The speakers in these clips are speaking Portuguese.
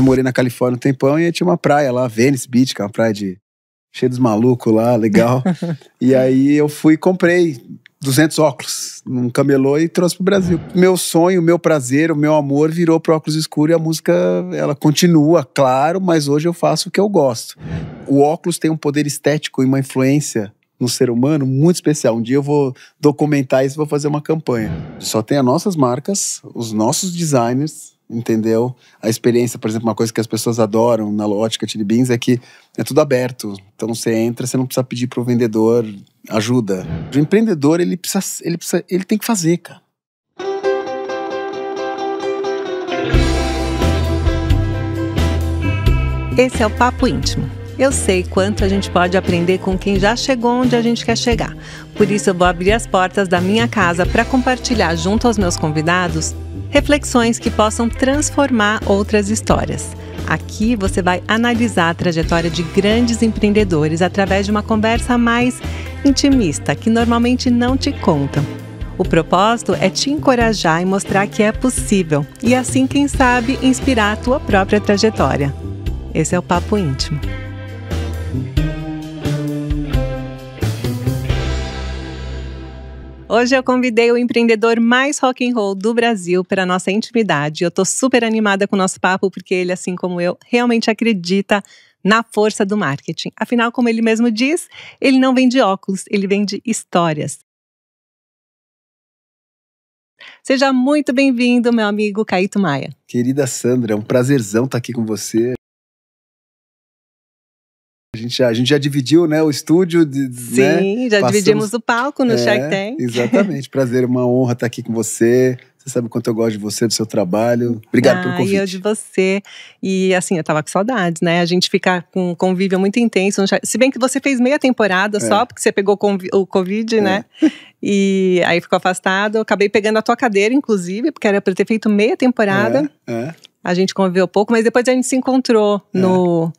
eu morei na Califórnia um tempão e tinha uma praia lá, Venice Beach, que é uma praia de cheia dos malucos lá, legal. e aí eu fui e comprei 200 óculos num camelô e trouxe pro Brasil. Meu sonho, meu prazer, o meu amor virou pro óculos escuro e a música, ela continua, claro, mas hoje eu faço o que eu gosto. O óculos tem um poder estético e uma influência no ser humano muito especial. Um dia eu vou documentar isso, e vou fazer uma campanha. Só tem as nossas marcas, os nossos designers, entendeu? A experiência, por exemplo, uma coisa que as pessoas adoram na ótica Chili Beans é que é tudo aberto. Então você entra, você não precisa pedir para o vendedor ajuda. O empreendedor, ele precisa, ele precisa, ele tem que fazer, cara. Esse é o Papo Íntimo. Eu sei quanto a gente pode aprender com quem já chegou onde a gente quer chegar. Por isso, eu vou abrir as portas da minha casa para compartilhar junto aos meus convidados Reflexões que possam transformar outras histórias. Aqui você vai analisar a trajetória de grandes empreendedores através de uma conversa mais intimista, que normalmente não te contam. O propósito é te encorajar e mostrar que é possível, e assim, quem sabe, inspirar a tua própria trajetória. Esse é o Papo Íntimo. Hoje eu convidei o empreendedor mais rock and roll do Brasil para nossa intimidade. Eu tô super animada com o nosso papo porque ele, assim como eu, realmente acredita na força do marketing. Afinal, como ele mesmo diz, ele não vende óculos, ele vende histórias. Seja muito bem-vindo, meu amigo Caíto Maia. Querida Sandra, é um prazerzão estar aqui com você. A gente já, a gente já dividiu né, o estúdio. De, Sim, né? já Passamos... dividimos o palco no é, Shark Tank. Exatamente, prazer, uma honra estar aqui com você. Você sabe o quanto eu gosto de você, do seu trabalho. Obrigado ah, pelo convite. E eu de você. E assim, eu tava com saudades, né? A gente fica com um convívio muito intenso. Se bem que você fez meia temporada é. só, porque você pegou o Covid, é. né? E aí ficou afastado. acabei pegando a tua cadeira, inclusive, porque era pra ter feito meia temporada. É, é. A gente conviveu pouco, mas depois a gente se encontrou é. no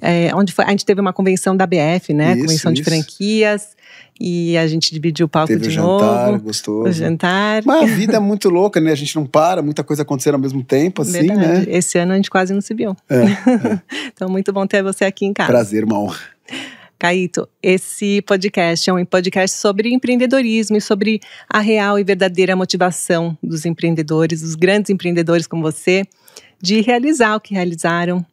é, onde foi, a gente teve uma convenção da BF, né? Isso, convenção isso. de franquias. E a gente dividiu o palco Teve de o novo. Jantar, gostoso. O jantar. Mas a vida é muito louca, né? A gente não para, muita coisa acontecendo ao mesmo tempo, assim, né? Verdade. né? Esse ano a gente quase não se viu. É, é. então, muito bom ter você aqui em casa. Prazer, uma honra. Caíto, esse podcast é um podcast sobre empreendedorismo e sobre a real e verdadeira motivação dos empreendedores, dos grandes empreendedores como você, de realizar o que realizaram,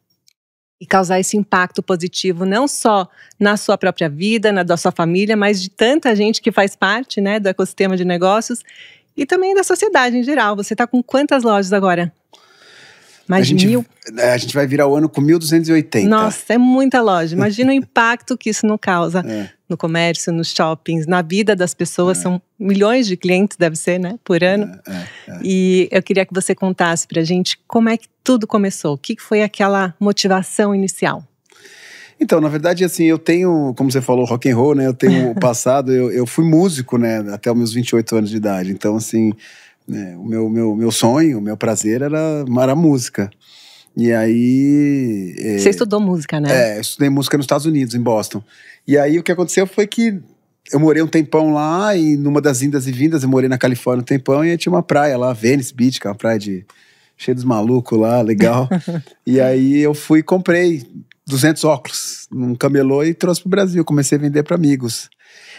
e causar esse impacto positivo não só na sua própria vida, na da sua família, mas de tanta gente que faz parte né, do ecossistema de negócios e também da sociedade em geral. Você está com quantas lojas agora? Mais a gente, mil? Né, a gente vai virar o ano com 1.280. Nossa, é muita loja. Imagina o impacto que isso não causa é. no comércio, nos shoppings, na vida das pessoas. É. São milhões de clientes, deve ser, né? Por é, ano. É, é, e eu queria que você contasse pra gente como é que tudo começou. O que foi aquela motivação inicial? Então, na verdade, assim, eu tenho, como você falou, rock and roll, né? Eu tenho o passado, eu, eu fui músico, né? Até os meus 28 anos de idade. Então, assim, né, o meu, meu, meu sonho, o meu prazer era, era música. E aí. É, Você estudou música, né? É, eu estudei música nos Estados Unidos, em Boston. E aí o que aconteceu foi que eu morei um tempão lá, e numa das indas e vindas, eu morei na Califórnia um tempão, e aí tinha uma praia lá, Venice Beach, que é uma praia de cheio dos malucos lá, legal. e aí eu fui e comprei 200 óculos num camelô e trouxe para o Brasil. Comecei a vender para amigos.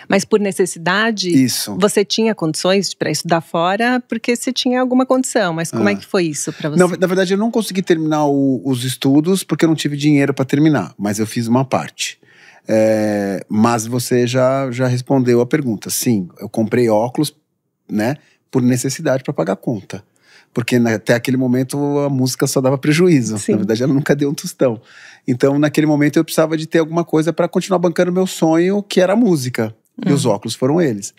Mas por necessidade, isso. você tinha condições para estudar fora porque você tinha alguma condição. Mas como é ah. é que foi isso para você? Não, na verdade, eu não consegui terminar o, os estudos porque eu não tive dinheiro para terminar. Mas eu fiz uma parte. É, mas você já, já respondeu a pergunta. Sim, eu comprei óculos, né, por necessidade para pagar conta. Porque né, até aquele momento a música só dava prejuízo. Sim. Na verdade, ela nunca deu um tostão. Então, naquele momento, eu precisava de ter alguma coisa para continuar bancando meu sonho, que era a música. Hum. E os hum. óculos foram eles.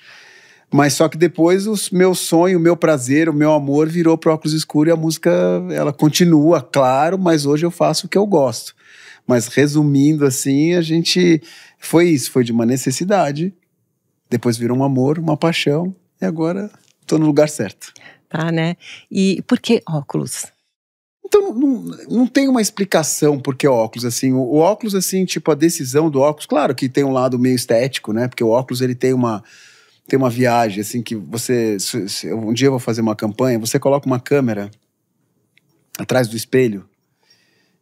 Mas só que depois o meu sonho, o meu prazer, o meu amor virou para óculos escuro e a música ela continua, claro, mas hoje eu faço o que eu gosto. Mas resumindo assim, a gente foi isso, foi de uma necessidade, depois virou um amor, uma paixão e agora estou no lugar certo tá, né? E por que óculos? Então, não, não tem uma explicação por que óculos, assim. O, o, óculos, assim, tipo, a decisão do óculos, claro que tem um lado meio estético, né? Porque o óculos, ele tem uma, tem uma viagem, assim, que você... Se, se, um dia eu vou fazer uma campanha, você coloca uma câmera atrás do espelho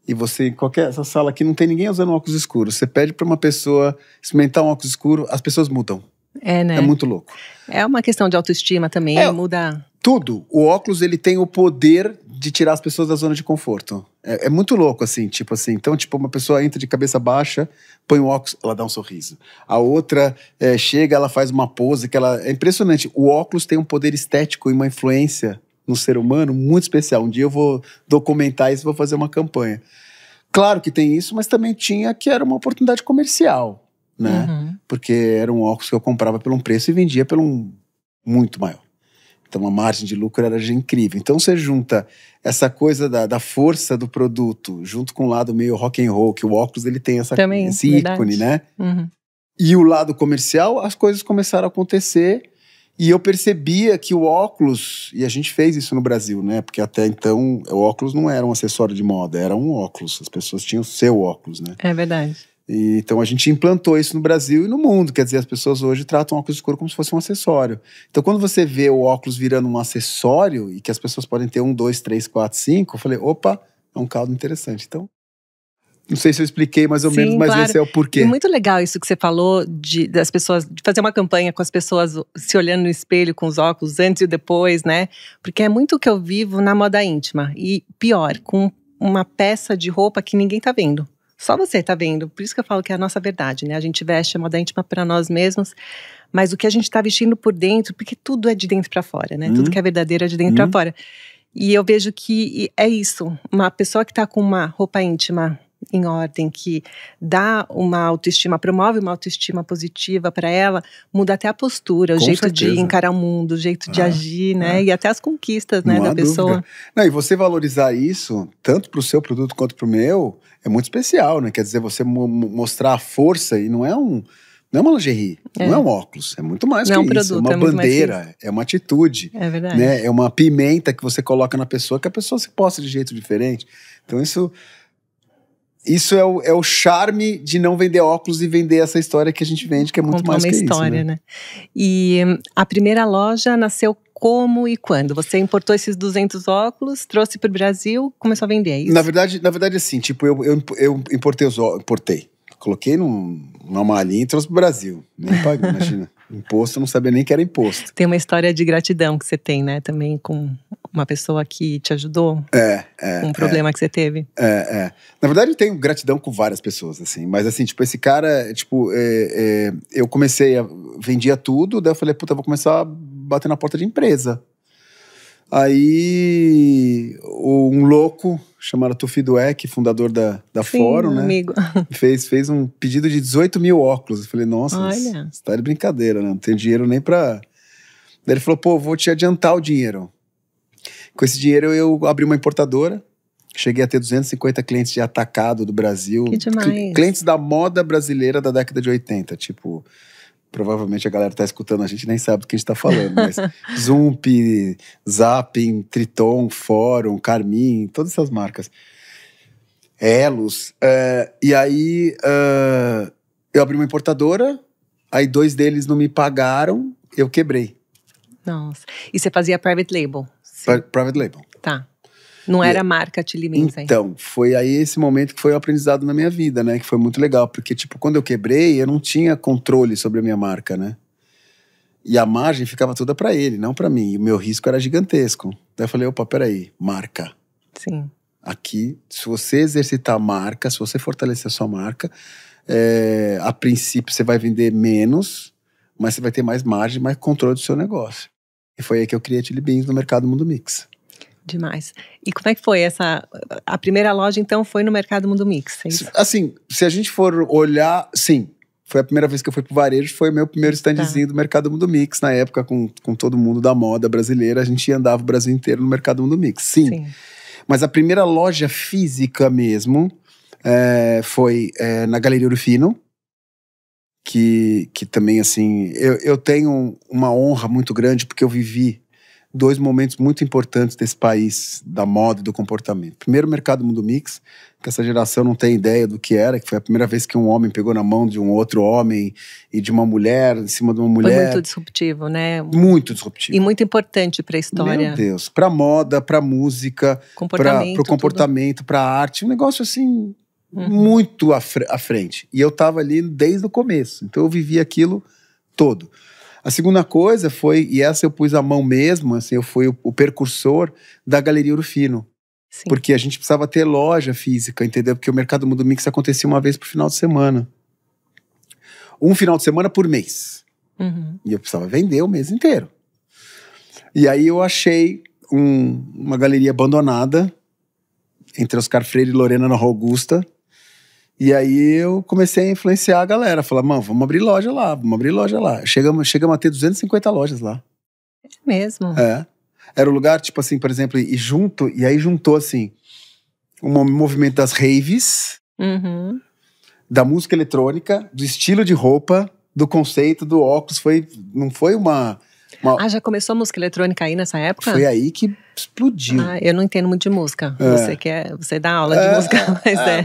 e você, qualquer essa sala aqui, não tem ninguém usando óculos escuros. Você pede para uma pessoa experimentar um óculos escuro, as pessoas mudam. É, né? É muito louco. É uma questão de autoestima também, é, mudar tudo, o óculos ele tem o poder de tirar as pessoas da zona de conforto. É, é, muito louco, assim, tipo assim. Então, tipo, uma pessoa entra de cabeça baixa, põe o óculos, ela dá um sorriso. A outra é, chega, ela faz uma pose que ela. É impressionante. O óculos tem um poder estético e uma influência no ser humano muito especial. Um dia eu vou documentar isso, e vou fazer uma campanha. Claro que tem isso, mas também tinha que era uma oportunidade comercial, né? Uhum. Porque era um óculos que eu comprava por um preço e vendia por um muito maior. Então a margem de lucro era incrível. Então você junta essa coisa da, da, força do produto junto com o lado meio rock and roll, que o óculos ele tem essa, Também, esse verdade. ícone, né? Uhum. E o lado comercial, as coisas começaram a acontecer. E eu percebia que o óculos, e a gente fez isso no Brasil, né? Porque até então o óculos não era um acessório de moda, era um óculos. As pessoas tinham o seu óculos, né? É verdade. E, então a gente implantou isso no Brasil e no mundo. Quer dizer, as pessoas hoje tratam óculos escuro como se fosse um acessório. Então, quando você vê o óculos virando um acessório e que as pessoas podem ter um, dois, três, quatro, cinco, eu falei, opa, é um caldo interessante. Então, não sei se eu expliquei mais ou Sim, menos, mas claro. esse é o porquê. E muito legal isso que você falou de, das pessoas, de fazer uma campanha com as pessoas se olhando no espelho com os óculos antes e depois, né? Porque é muito o que eu vivo na moda íntima. E pior, com uma peça de roupa que ninguém tá vendo. Só você está vendo. Por isso que eu falo que é a nossa verdade, né? A gente veste a moda íntima para nós mesmos, mas o que a gente está vestindo por dentro, porque tudo é de dentro para fora, né? Hum. Tudo uhum. que é verdadeiro é de dentro hum. para fora. E eu vejo que é isso. Uma pessoa que está com uma roupa íntima em ordem, que dá uma autoestima, promove uma autoestima positiva para ela, muda até a postura, o Com jeito certeza. de encarar o mundo, o jeito de ah, agir, né? É. E até as conquistas né, da pessoa. Não, e você valorizar isso, tanto para o seu produto quanto para o meu, é muito especial, né? Quer dizer, você mostrar a força e não é um. Não é uma lingerie, é. não é um óculos, é muito mais não é que é um produto, isso. É uma é bandeira, é uma atitude. É verdade. Né? É uma pimenta que você coloca na pessoa que a pessoa se posta de jeito diferente. Então, isso isso é o, é o charme de não vender óculos e vender essa história que a gente vende, que é muito Conta mais uma que história, isso, né? né? E a primeira loja nasceu como e quando? Você importou esses 200 óculos, trouxe para o Brasil, começou a vender, é isso? Na verdade, na verdade assim, tipo, eu, eu, eu importei os óculos, importei. Coloquei num, numa malinha e trouxe para o Brasil. Nem paguei, imagina. Imposto, eu não sabia nem que era imposto. Tem uma história de gratidão que você tem, né? Também com uma pessoa que te ajudou é, é, com um é. problema é, que você teve. É, é. Na verdade, eu tenho gratidão com várias pessoas, assim. Mas, assim, tipo, esse cara, é, tipo, é, é, eu comecei a... Vendia tudo, daí eu falei, puta, vou começar a bater na porta de empresa. Aí, um louco chamado Tufi Dueck, fundador da, da Sim, Fórum, né? Amigo. Fez, fez um pedido de 18 mil óculos. Eu falei, nossa, Olha. você tá de brincadeira, né? Não tenho dinheiro nem pra... Daí ele falou, pô, vou te adiantar o dinheiro. Com esse dinheiro eu abri uma importadora, Cheguei a ter 250 clientes de atacado do Brasil. Que demais. Clientes da moda brasileira da década de 80. Tipo, provavelmente a galera tá escutando, a gente nem sabe do que a gente tá falando, mas Zump, Zapping, Triton, Fórum, Carmin, todas essas marcas. Elos. Eh, e aí uh, eu abri uma importadora, aí dois deles não me pagaram, eu quebrei. Nossa. E você fazia private label? Private label. Tá. Não era e, marca Tilly hein? Então, foi aí esse momento que foi o aprendizado na minha vida, né? Que foi muito legal, porque, tipo, quando eu quebrei, eu não tinha controle sobre a minha marca, né? E a margem ficava toda para ele, não para mim. E o meu risco era gigantesco. Daí eu falei, opa, peraí, marca. Sim. Aqui, se você exercitar a marca, se você fortalecer a sua marca, é, a princípio você vai vender menos, mas você vai ter mais margem, mais controle do seu negócio. E foi aí que eu criei a Chili Beans no mercado Mundo Mix. Demais. E como é que foi essa? A primeira loja, então, foi no Mercado Mundo Mix? É assim, se a gente for olhar, sim. Foi a primeira vez que eu fui pro varejo, foi o meu primeiro tá. standzinho tá. do Mercado Mundo Mix, na época, com, com todo mundo da moda brasileira. A gente andava o Brasil inteiro no Mercado Mundo Mix, sim. sim. Mas a primeira loja física mesmo é, foi é, na Galeria Urufino, que, que também, assim, eu, eu tenho uma honra muito grande porque eu vivi dois momentos muito importantes desse país, da moda e do comportamento. Primeiro, o mercado Mundo Mix, que essa geração não tem ideia do que era, que foi a primeira vez que um homem pegou na mão de um outro homem e de uma mulher, em cima de uma mulher. Foi muito disruptivo, né? Muito disruptivo. E muito importante para a história. Meu Deus. Para moda, para música, para o comportamento, para arte. Um negócio assim Uhum. muito à, à, frente. E eu estava ali desde o começo. Então eu vivi aquilo todo. A segunda coisa foi, e essa eu pus a mão mesmo, assim, eu fui o, o percursor da Galeria Urufino. Sim. Porque a gente precisava ter loja física, entendeu? Porque o Mercado Mundo Mix acontecia uma vez por final de semana. Um final de semana por mês. Uhum. E eu precisava vender o mês inteiro. E aí eu achei um, uma galeria abandonada entre Oscar Freire e Lorena Nova Augusta, e aí eu comecei a influenciar a galera, falar, mano, vamos abrir loja lá, vamos abrir loja lá. Chegamos, chegamos a ter 250 lojas lá. É mesmo? É. Era o lugar, tipo assim, por exemplo, e junto, e aí juntou assim, um movimento das raves, uhum. da música eletrônica, do estilo de roupa, do conceito do óculos. Foi, não foi uma, uma. Ah, já começou a música eletrônica aí nessa época? Foi aí que explodiu. Ah, eu não entendo muito de música. É. Você quer, você dá aula de é, música, mas é,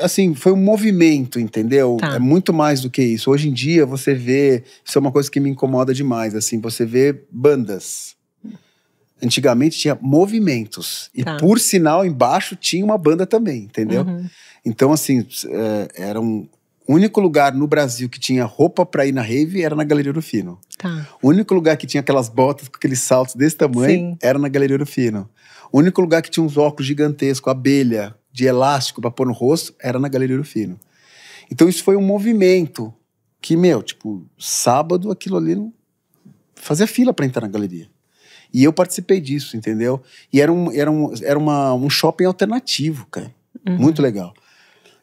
é. Assim, foi um movimento, entendeu? Tá. É muito mais do que isso. Hoje em dia você vê, isso é uma coisa que me incomoda demais, assim, você vê bandas. Antigamente tinha movimentos e tá. por sinal embaixo tinha uma banda também, entendeu? Uhum. Então assim, é, eram o único lugar no Brasil que tinha roupa para ir na rave era na Galeria Fino. Tá. O único lugar que tinha aquelas botas com aqueles saltos desse tamanho Sim. era na Galeria Fino. O único lugar que tinha uns óculos gigantescos, abelha, de elástico para pôr no rosto, era na Galeria Fino. Então isso foi um movimento que, meu, tipo, sábado aquilo ali não fazia fila para entrar na galeria. E eu participei disso, entendeu? E era um, era um, era uma, um shopping alternativo, cara. Uhum. Muito legal.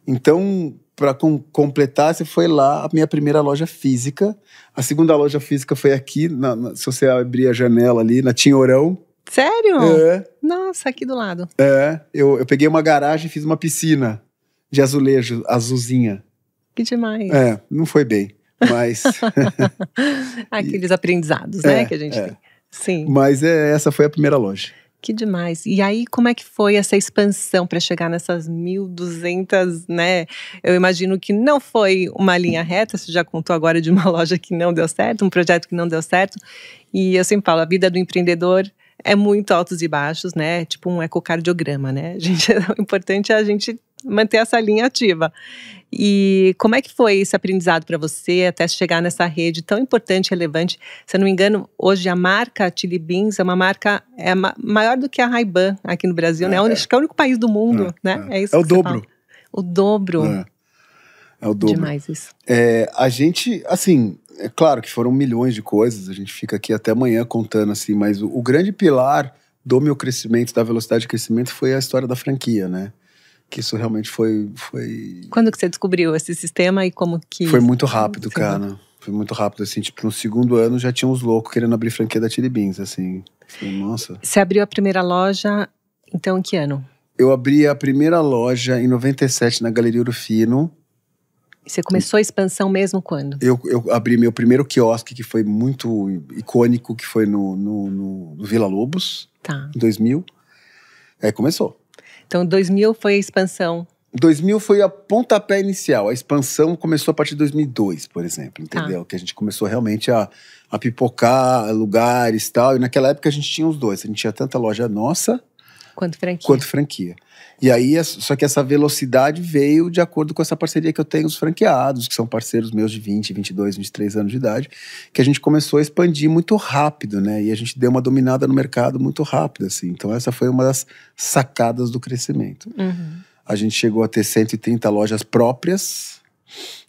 Então, para com, completar, você foi lá, a minha primeira loja física. A segunda loja física foi aqui, na, na, se você abrir a janela ali, na Tinhorão. Sério? É. Nossa, aqui do lado. É, eu, eu peguei uma garagem e fiz uma piscina de azulejo, azulzinha. Que demais. É, não foi bem, mas... Aqueles aprendizados, é, né, é, que a gente é. tem. Sim. Mas é, essa foi a primeira loja. Que demais. E aí, como é que foi essa expansão para chegar nessas 1.200, né? Eu imagino que não foi uma linha reta, você já contou agora de uma loja que não deu certo, um projeto que não deu certo. E eu sempre falo, a vida do empreendedor é muito altos e baixos, né? Tipo um ecocardiograma, né? Gente, o importante é a gente manter essa linha ativa. E como é que foi esse aprendizado para você até chegar nessa rede tão importante e relevante? Se eu não me engano, hoje a marca Tilly Beans é uma marca é maior do que a Ray-Ban aqui no Brasil, é, né? É. é, é. Acho que é o único país do mundo, é, né? É, é isso é o dobro. O dobro. É. o dobro. Demais isso. a gente, assim, é claro que foram milhões de coisas, a gente fica aqui até amanhã contando, assim, mas o, o grande pilar do meu crescimento, da velocidade de crescimento, foi a história da franquia, né? que isso realmente foi, foi. Quando que você descobriu esse sistema e como que. Foi muito rápido, cara. Foi muito rápido, assim. Tipo, no segundo ano já tinha uns loucos querendo abrir franquia da Chili Beans, assim. Falei, Nossa. Você abriu a primeira loja, então, em que ano? Eu abri a primeira loja em 97 na Galeria Urufino. você começou a expansão mesmo quando? Eu, eu abri meu primeiro quiosque, que foi muito icônico, que foi no, no, no, no Vila Lobos, tá. em 2000. Aí é, começou. Então, 2000 foi a expansão 2000 foi a pontapé inicial. A expansão começou a partir de 2002, por exemplo, entendeu? Ah. Que a gente começou realmente a, a pipocar lugares e tal. E naquela época a gente tinha os dois. A gente tinha tanta loja nossa Quanto franquia. Quanto franquia. E aí, só que essa velocidade veio de acordo com essa parceria que eu tenho com os franqueados, que são parceiros meus de 20, 22, 23 anos de idade, que a gente começou a expandir muito rápido, né? E a gente deu uma dominada no mercado muito rápido, assim. Então, essa foi uma das sacadas do crescimento. Uhum. A gente chegou a ter 130 lojas próprias,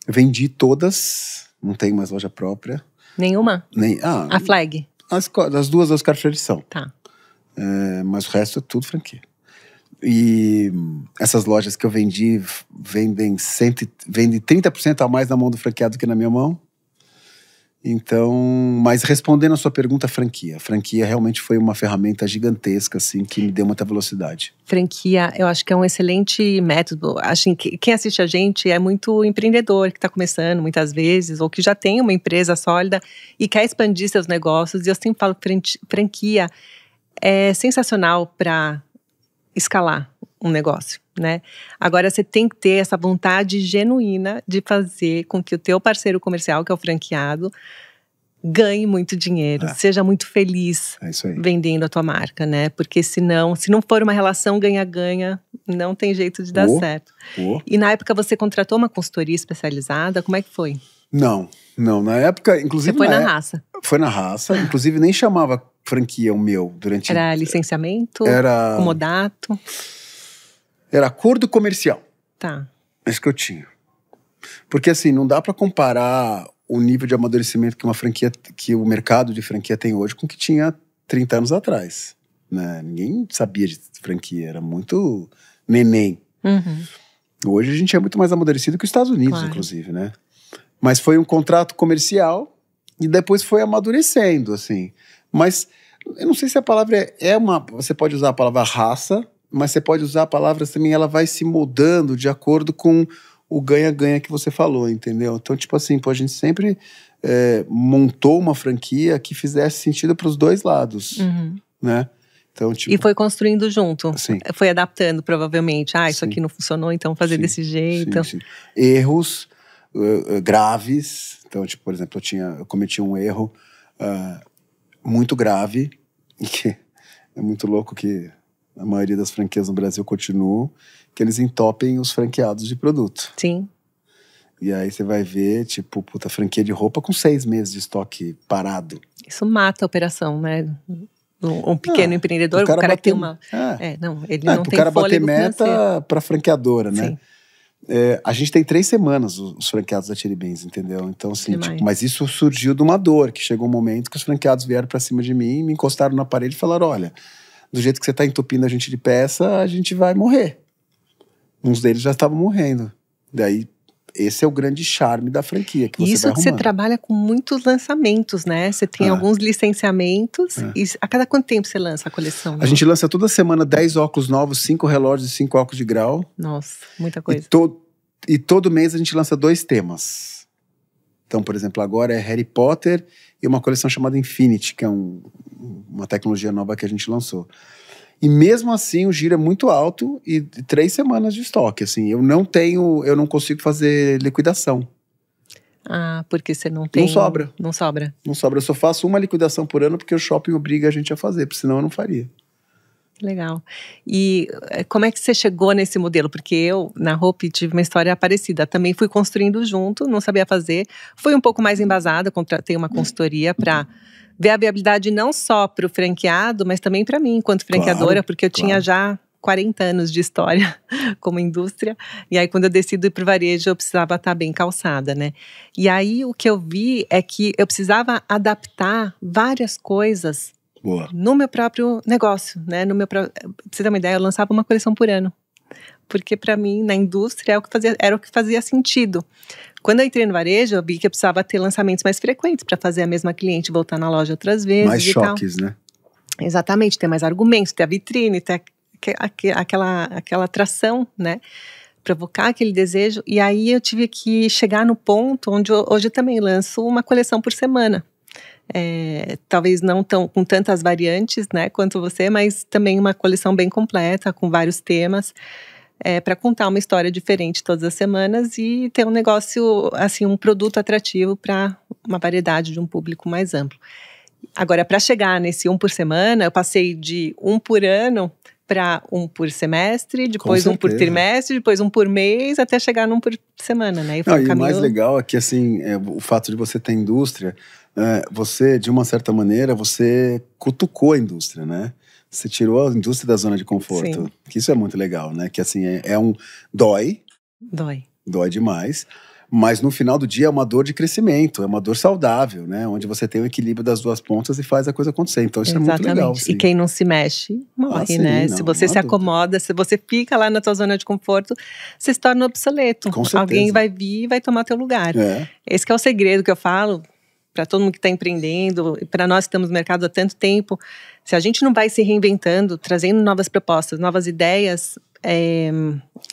vendi todas, não tem mais loja própria. Nenhuma? Nem, ah, a Flag? As, as duas Oscar Freire são. Tá. É, mas o resto é tudo franquia. E essas lojas que eu vendi vendem, cento, vendem 30% a mais na mão do franqueado do que na minha mão. Então, mas respondendo a sua pergunta, franquia. A franquia realmente foi uma ferramenta gigantesca, assim, que me deu muita velocidade. Franquia, eu acho que é um excelente método. Acho assim, que quem assiste a gente é muito empreendedor, que está começando muitas vezes, ou que já tem uma empresa sólida e quer expandir seus negócios. E eu sempre falo franquia é sensacional para escalar um negócio, né? Agora você tem que ter essa vontade genuína de fazer com que o teu parceiro comercial, que é o franqueado, ganhe muito dinheiro, ah. seja muito feliz é vendendo a tua marca, né? Porque senão, se não for uma relação ganha-ganha, não tem jeito de dar oh. certo. Oh. E na época você contratou uma consultoria especializada, como é que foi? Não, não. Na época, inclusive. Você foi na, na raça. Foi na raça. Inclusive, nem chamava franquia o meu durante. Era licenciamento? Era. Comodato? Era acordo comercial. Tá. É Isso que eu tinha. Porque assim, não dá para comparar o nível de amadurecimento que uma franquia, que o mercado de franquia tem hoje com o que tinha 30 anos atrás. Né? Ninguém sabia de franquia, era muito neném. Uhum. Hoje a gente é muito mais amadurecido que os Estados Unidos, claro. inclusive, né? Mas foi um contrato comercial e depois foi amadurecendo, assim. Mas eu não sei se a palavra é, é, uma. Você pode usar a palavra raça, mas você pode usar a palavra também, ela vai se moldando de acordo com o ganha-ganha que você falou, entendeu? Então, tipo assim, pô, a gente sempre é, montou uma franquia que fizesse sentido para os dois lados, uhum. né? Então, tipo, e foi construindo junto. Sim. Foi adaptando, provavelmente. Ah, isso sim. aqui não funcionou, então fazer sim. desse jeito. Sim, Erros eh, eh, graves. Então, tipo, por exemplo, eu, tinha, eu cometi um erro uh, muito grave, e que é muito louco que a maioria das franquias no Brasil continuam, que eles entopem os franqueados de produto. Sim. E aí você vai ver, tipo, puta, franquia de roupa com seis meses de estoque parado. Isso mata a operação, né? Um, um pequeno ah, empreendedor, o cara, o cara bater, tem uma. É. é não, ele é, não, não tem O cara bater meta para franqueadora, né? Sim. É, a gente tem três semanas os, os franqueados da Chili entendeu? Então, assim, tipo, mas isso surgiu de uma dor, que chegou um momento que os franqueados vieram para cima de mim, me encostaram na parede e falaram: olha, do jeito que você tá entupindo a gente de peça, a gente vai morrer. Uns deles já estavam morrendo. Daí esse é o grande charme da franquia. Que Isso que você trabalha com muitos lançamentos, né? Você tem ah. alguns licenciamentos. É. E a cada quanto tempo você lança a coleção? A gente lança toda semana 10 óculos novos, 5 relógios e 5 óculos de grau. Nossa, muita coisa. E, to e todo mês a gente lança dois temas. Então, por exemplo, agora é Harry Potter e uma coleção chamada Infinity, que é um, uma tecnologia nova que a gente lançou. E mesmo assim o giro é muito alto e três semanas de estoque. Assim, eu não tenho, eu não consigo fazer liquidação. Ah, porque você não tem. Não sobra. Não sobra. Não sobra. Eu só faço uma liquidação por ano porque o shopping obriga a gente a fazer, porque senão eu não faria. Legal. E eh, como é que você chegou nesse modelo? Porque eu, na Hope, tive uma história parecida. Também fui construindo junto, não sabia fazer. Fui um pouco mais embasada, contratei uma consultoria para ver a viabilidade não só para o franqueado, mas também para mim, enquanto franqueadora, claro, porque eu claro. tinha já 40 anos de história como indústria. E aí, quando eu decido ir para o varejo, eu precisava estar tá bem calçada, né? E aí, o que eu vi é que eu precisava adaptar várias coisas Boa. no meu próprio negócio, né? No meu, pra você ter uma ideia, eu lançava uma coleção por ano porque para mim na indústria era é o, que fazia, era o que fazia sentido. Quando eu entrei no varejo, eu vi que eu precisava ter lançamentos mais frequentes para fazer a mesma cliente voltar na loja outras vezes. Mais choques, tal. né? Exatamente, ter mais argumentos, ter a vitrine, ter aquela, aquela atração, né? Provocar aquele desejo. E aí eu tive que chegar no ponto onde eu, hoje eu também lanço uma coleção por semana. É, talvez não tão com tantas variantes, né, quanto você, mas também uma coleção bem completa com vários temas é, para contar uma história diferente todas as semanas e ter um negócio, assim, um produto atrativo para uma variedade de um público mais amplo. Agora, para chegar nesse um por semana, eu passei de um por ano para um por semestre, depois um por trimestre, depois um por mês, até chegar num por semana, né? E, Não, um e o mais legal é que, assim, é, o fato de você ter indústria, é, você, de uma certa maneira, você cutucou a indústria, né? Você tirou a indústria da zona de conforto. Sim. Que isso é muito legal, né? Que assim, é, é um. Dói. Dói. Dói demais mas no final do dia é uma dor de crescimento, é uma dor saudável, né? Onde você tem o equilíbrio das duas pontas e faz a coisa acontecer. Então isso Exatamente. é muito legal. Sim. E quem não se mexe, morre, ah, sim, né? Não, se você se acomoda, dúvida. se você fica lá na tua zona de conforto, você se torna obsoleto. Com certeza. Alguém vai vir e vai tomar teu lugar. É. Esse é o segredo que eu falo para todo mundo que está empreendendo, para nós que estamos no mercado há tanto tempo, se a gente não vai se reinventando, trazendo novas propostas, novas ideias, é,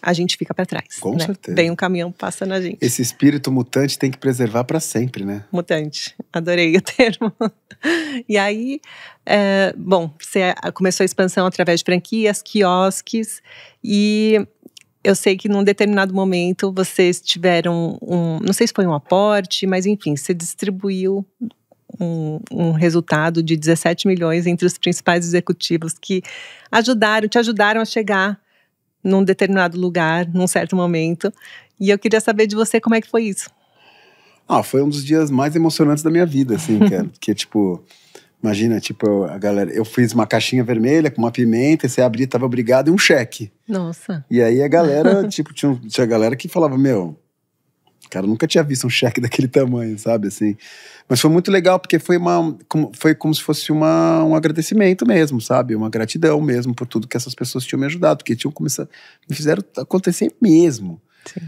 a gente fica para trás. Com né? certeza. Vem um caminhão passa na gente. Esse espírito mutante tem que preservar para sempre, né? Mutante. Adorei o termo. E aí, é, bom, você começou a expansão através de franquias, quiosques e eu sei que num determinado momento vocês tiveram um, não sei se foi um aporte, mas enfim, você distribuiu um, um resultado de 17 milhões entre os principais executivos que ajudaram, te ajudaram a chegar num determinado lugar, num certo momento. E eu queria saber de você como é que foi isso. Ah, foi um dos dias mais emocionantes da minha vida, assim, cara. que é, é, tipo, imagina, tipo, a galera. Eu fiz uma caixinha vermelha com uma pimenta, e você abria, tava obrigado, e um cheque. Nossa. E aí a galera, tipo, tinha, tinha galera que falava, meu, Cara, nunca tinha visto um cheque daquele tamanho, sabe? Assim. Mas foi muito legal, porque foi, uma, como, foi como se fosse uma, um agradecimento mesmo, sabe? Uma gratidão mesmo por tudo que essas pessoas tinham me ajudado, porque tinham começado. Me fizeram acontecer mesmo. Sim.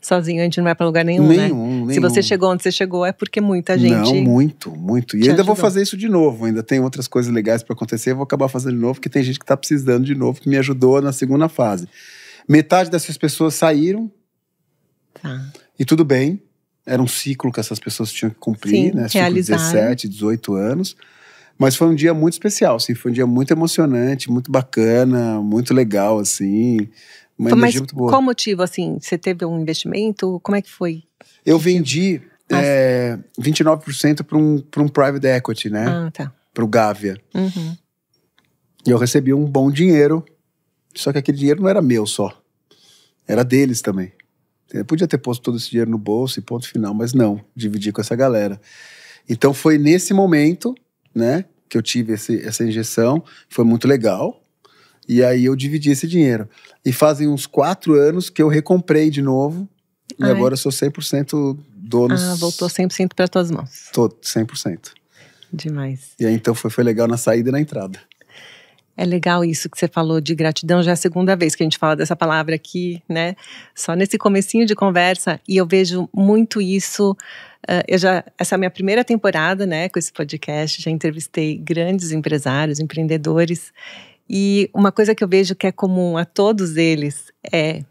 Sozinho a gente não vai para lugar nenhum, nenhum, né? Nenhum. Se você chegou onde você chegou, é porque muita gente. Não, muito, muito. E ainda ajudou. vou fazer isso de novo. Ainda tem outras coisas legais para acontecer. Vou acabar fazendo de novo, porque tem gente que está precisando de novo, que me ajudou na segunda fase. Metade dessas pessoas saíram. Tá. E tudo bem, era um ciclo que essas pessoas tinham que cumprir, Sim, né? Ciclo de 17, 18 anos. Mas foi um dia muito especial, assim, foi um dia muito emocionante, muito bacana, muito legal, assim. Uma foi, mas muito boa. qual motivo, assim? Você teve um investimento? Como é que foi? Eu vendi é, 29% para um, um private equity, né? Ah, tá. Para o Gávea. Uhum. E eu recebi um bom dinheiro, só que aquele dinheiro não era meu só. Era deles também. Eu podia ter posto todo esse dinheiro no bolso e ponto final, mas não, dividi com essa galera. Então foi nesse momento, né, que eu tive esse, essa injeção, foi muito legal. E aí eu dividi esse dinheiro. E fazem uns quatro anos que eu recomprei de novo. Ai. E agora eu sou 100% dono. Ah, voltou 100% para tuas mãos. Tô 100%. Demais. E aí então foi, foi legal na saída e na entrada. É legal isso que você falou de gratidão, já é a segunda vez que a gente fala dessa palavra aqui, né? Só nesse comecinho de conversa e eu vejo muito isso. Uh, eu já essa é a minha primeira temporada, né, com esse podcast, já entrevistei grandes empresários, empreendedores e uma coisa que eu vejo que é comum a todos eles é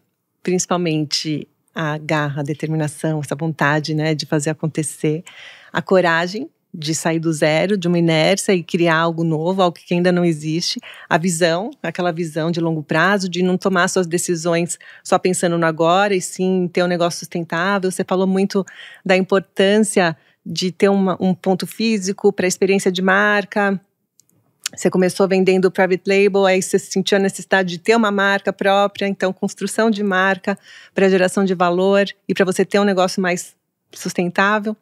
principalmente a garra, a determinação, essa vontade, né, de fazer acontecer, a coragem de sair do zero, de uma inércia e criar algo novo, algo que ainda não existe. A visão, aquela visão de longo prazo, de não tomar suas decisões só pensando no agora, e sim ter um negócio sustentável. Você falou muito da importância de ter uma, um ponto físico para a experiência de marca. Você começou vendendo private label, aí você sentiu a necessidade de ter uma marca própria, então construção de marca para geração de valor e para você ter um negócio mais sustentável.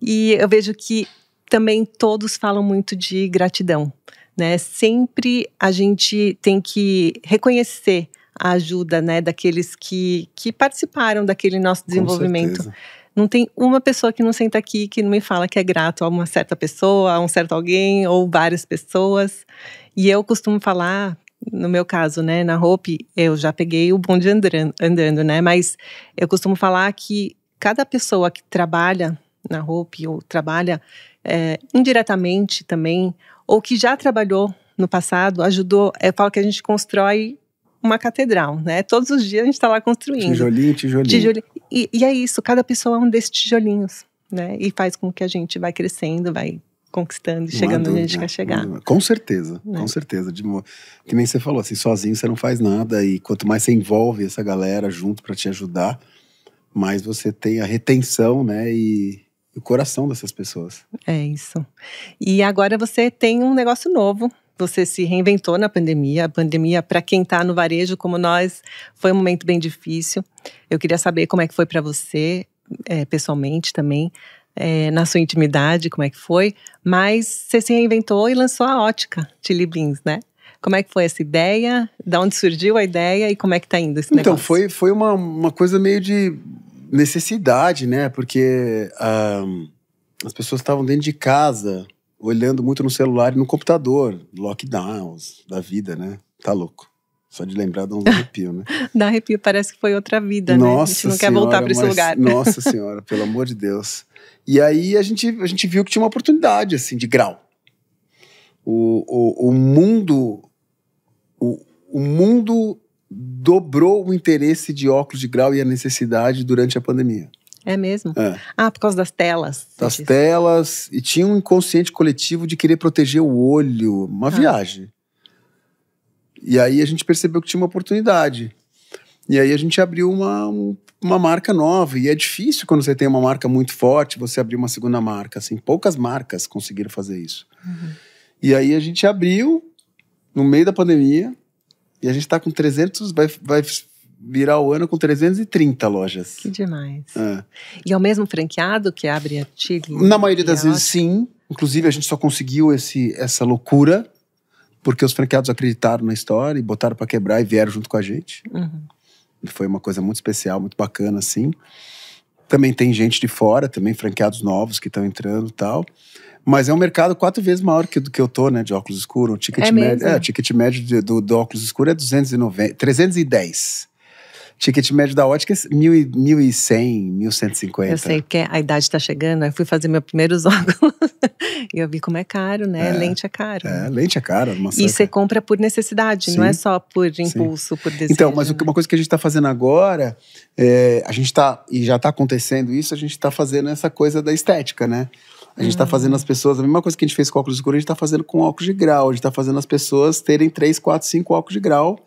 E eu vejo que também todos falam muito de gratidão. Né? Sempre a gente tem que reconhecer a ajuda né, daqueles que, que participaram daquele nosso desenvolvimento. Não tem uma pessoa que não senta aqui que não me fala que é grato a uma certa pessoa, a um certo alguém ou várias pessoas. E eu costumo falar, no meu caso, né, na Hope, eu já peguei o bonde andando, andando né, mas eu costumo falar que cada pessoa que trabalha na Hope ou trabalha é, indiretamente também, ou que já trabalhou no passado, ajudou. Eu é, falo que a gente constrói uma catedral, né? Todos os dias a gente está lá construindo. Tijolinho, tijolinho. tijolinho. E, e, é isso, cada pessoa é um desses tijolinhos, né? E faz com que a gente vai crescendo, vai conquistando e chegando onde a gente quer chegar. Com certeza, é. com né? certeza. De, que nem você falou, assim, sozinho você não faz nada e quanto mais você envolve essa galera junto para te ajudar, mais você tem a retenção, né? E, o coração dessas pessoas. É isso. E agora você tem um negócio novo. Você se reinventou na pandemia. A pandemia, para quem está no varejo como nós, foi um momento bem difícil. Eu queria saber como é que foi para você, é, pessoalmente também, é, na sua intimidade, como é que foi. Mas você se reinventou e lançou a ótica de Beans, né? Como é que foi essa ideia? Da onde surgiu a ideia e como é que está indo esse então, negócio? Então, foi, foi uma, uma coisa meio de necessidade, né? Porque um, as pessoas estavam dentro de casa, olhando muito no celular e no computador. Lockdowns da vida, né? Tá louco. Só de lembrar dá um arrepio, né? dá arrepio, parece que foi outra vida, nossa né? A gente não senhora, quer voltar para esse lugar. Nossa senhora, pelo amor de Deus. E aí a gente, a gente viu que tinha uma oportunidade, assim, de grau. O, o, o mundo... O, o mundo dobrou o interesse de óculos de grau e a necessidade durante a pandemia. É mesmo? É. Ah, por causa das telas. Das disse. telas. E tinha um inconsciente coletivo de querer proteger o olho. Uma ah. viagem. E aí a gente percebeu que tinha uma oportunidade. E aí a gente abriu uma, uma marca nova. E é difícil quando você tem uma marca muito forte, você abrir uma segunda marca. Assim, poucas marcas conseguiram fazer isso. Uhum. E aí a gente abriu, no meio da pandemia, e a gente está com 300, vai, vai virar o ano com 330 lojas. Que demais. É. E é o mesmo franqueado que abre a Chile? Na maioria das vezes, sim. Inclusive, a gente só conseguiu esse, essa loucura porque os franqueados acreditaram na história e botaram para quebrar e vieram junto com a gente. Uhum. Foi uma coisa muito especial, muito bacana, assim. Também tem gente de fora, também franqueados novos que estão entrando e tal. Mas é um mercado quatro vezes maior que do que eu tô, né? De óculos escuro. O ticket é médio, é, o ticket médio de, do, do, óculos escuro é 290, 310. Ticket médio da ótica é 1.100, 1.150. Eu sei, porque a idade está chegando. Eu fui fazer meus primeiros óculos e eu vi como é caro, né? É, lente é caro. É, lente é caro. Uma e você compra por necessidade, Sim. não é só por impulso, Sim. por então, desejo. Então, mas né? uma coisa que a gente está fazendo agora, é, a gente está, e já está acontecendo isso, a gente está fazendo essa coisa da estética, né? A gente está uhum. fazendo as pessoas, a mesma coisa que a gente fez com óculos escuros, a gente está fazendo com óculos de grau. A gente está fazendo as pessoas terem três, quatro, cinco óculos de grau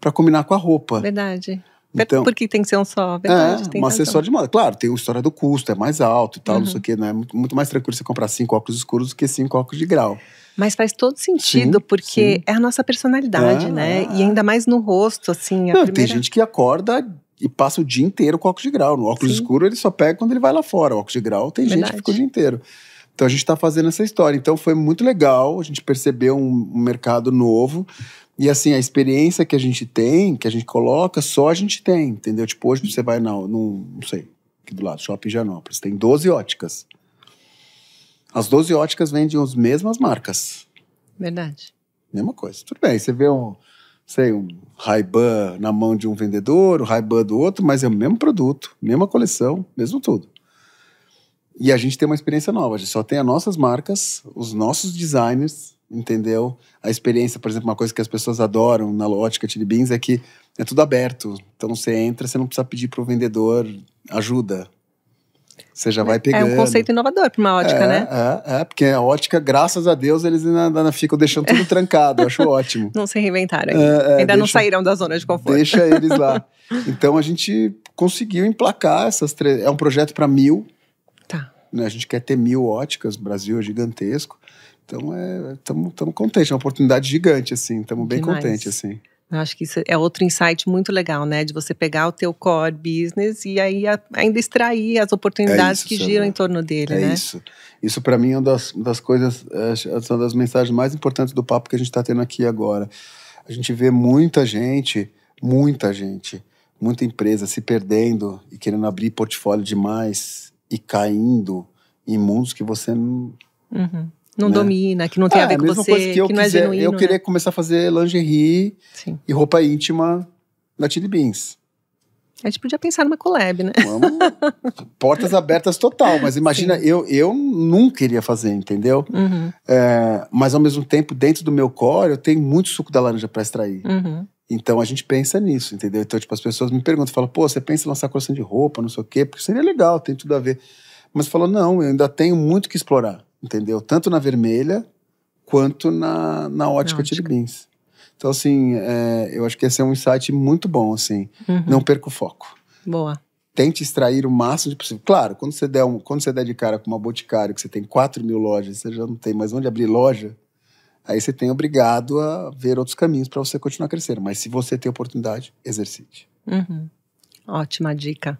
para combinar com a roupa. Verdade. Então, Porque tem que ser um só, verdade. É, um acessório de moda. Claro, tem uma história do custo, é mais alto e tal, uhum. não sei o quê, né? É muito mais tranquilo você comprar cinco óculos escuros do que cinco óculos de grau. Mas faz todo sentido, sim, porque sim. é a nossa personalidade, é, né? É. E ainda mais no rosto, assim. não, primeira... Tem gente que acorda e passa o dia inteiro com óculos de grau. No óculos sim. escuro ele só pega quando ele vai lá fora. O óculos de grau tem verdade. gente que fica o dia inteiro. Então a gente está fazendo essa história. Então foi muito legal, a gente percebeu um, um mercado novo. E assim, a experiência que a gente tem, que a gente coloca, só a gente tem, entendeu? Tipo, hoje você vai na, no, não sei, aqui do lado, Shopping Janópolis, tem 12 óticas. As 12 óticas vendem as mesmas marcas. Verdade. Mesma coisa. Tudo bem, você vê um, sei, um Ray-Ban na mão de um vendedor, o um Ray-Ban do outro, mas é o mesmo produto, mesma coleção, mesmo tudo. E a gente tem uma experiência nova, a gente só tem as nossas marcas, os nossos designers, entendeu? A experiência, por exemplo, uma coisa que as pessoas adoram na ótica Chili Beans é que é tudo aberto. Então você entra, você não precisa pedir para o vendedor ajuda. Você já vai pegando. É, é um conceito inovador para uma ótica, é, né? É, é, porque a ótica, graças a Deus, eles ainda, ainda ficam deixando tudo trancado. acho ótimo. Não se reinventaram. É, ainda é, deixa, não saíram da zona de conforto. Deixa eles lá. Então a gente conseguiu emplacar essas três. É um projeto para mil né? A gente quer ter mil óticas, o Brasil é gigantesco. Então, estamos é, contentes, é uma oportunidade gigante, assim, estamos bem contentes, assim. Eu acho que isso é outro insight muito legal, né? De você pegar o teu core business e aí a, ainda extrair as oportunidades é isso, que giram em torno dele, é né? isso. Isso para mim é uma das, das coisas, é uma das mensagens mais importantes do papo que a gente está tendo aqui agora. A gente vê muita gente, muita gente, muita empresa se perdendo e querendo abrir portfólio demais, e caindo em mundos que você não, uhum. não né? domina, que não tem a é, ver a com você, que, eu que não é genuíno. Eu queria né? começar a fazer lingerie Sim. e roupa íntima na Tilly Beans. A gente podia pensar numa collab, né? Vamos, portas abertas total, mas imagina, eu, eu nunca iria fazer, entendeu? Uhum. É, mas ao mesmo tempo, dentro do meu core, eu tenho muito suco da laranja para extrair. Uhum. Então a gente pensa nisso, entendeu? Então, tipo, as pessoas me perguntam, falam, pô, você pensa em lançar coleção de roupa, não sei o quê, porque seria legal, tem tudo a ver. Mas falou, não, eu ainda tenho muito que explorar, entendeu? Tanto na vermelha quanto na, na ótica de Beans. Então, assim, é, eu acho que esse é um insight muito bom, assim. Uhum. Não perca o foco. Boa. Tente extrair o máximo de possível. Claro, quando você der, um, quando você der de cara com uma boticário que você tem 4 mil lojas, você já não tem mais onde abrir loja, aí você tem obrigado a ver outros caminhos para você continuar crescendo. Mas se você tem oportunidade, exercite. Uhum. Ótima dica.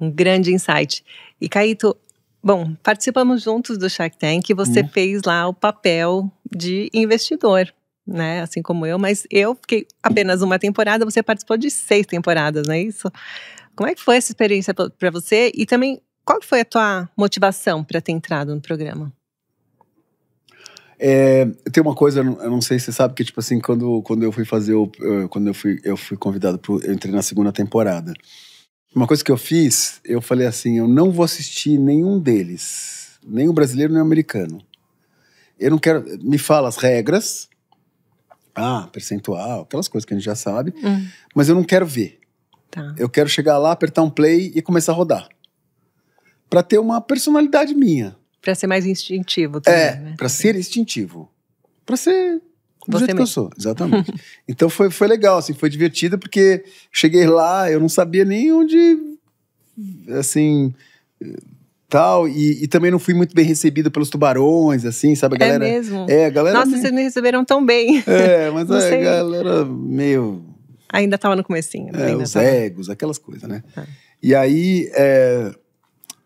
Um grande insight. E Caíto, bom, participamos juntos do Shark Tank e você uhum. fez lá o papel de investidor. Né, assim como eu, mas eu fiquei apenas uma temporada, você participou de seis temporadas, não é isso? Como é que foi essa experiência para você? E também, qual foi a tua motivação para ter entrado no programa? É, tem uma coisa, eu não sei se você sabe, que tipo assim, quando, quando eu fui fazer o. Eh, quando eu fui, eu fui convidado pro. Eu entrei na segunda temporada. Uma coisa que eu fiz, eu falei assim: eu não vou assistir nenhum deles, nem o brasileiro, nem o americano. Eu não quero. Me fala as regras, ah, percentual, aquelas coisas que a gente já sabe, hum. mas eu não quero ver. Tá. Eu quero chegar lá, apertar um play e começar a rodar. Pra ter uma personalidade minha. Para ser mais instintivo também. É, né? para ser instintivo. Para ser do Você jeito mesmo. que eu sou, exatamente. então foi, foi legal, assim, foi divertido, porque cheguei lá, eu não sabia nem onde. Assim tal, e, e, também não fui muito bem recebido pelos tubarões, assim, sabe? A é galera, é mesmo? É, a galera... Nossa, meio... Assim vocês me receberam tão bem. É, mas a galera meio... Ainda tava no comecinho. É, os tava... egos, aquelas coisas, né? Ah. E aí, é,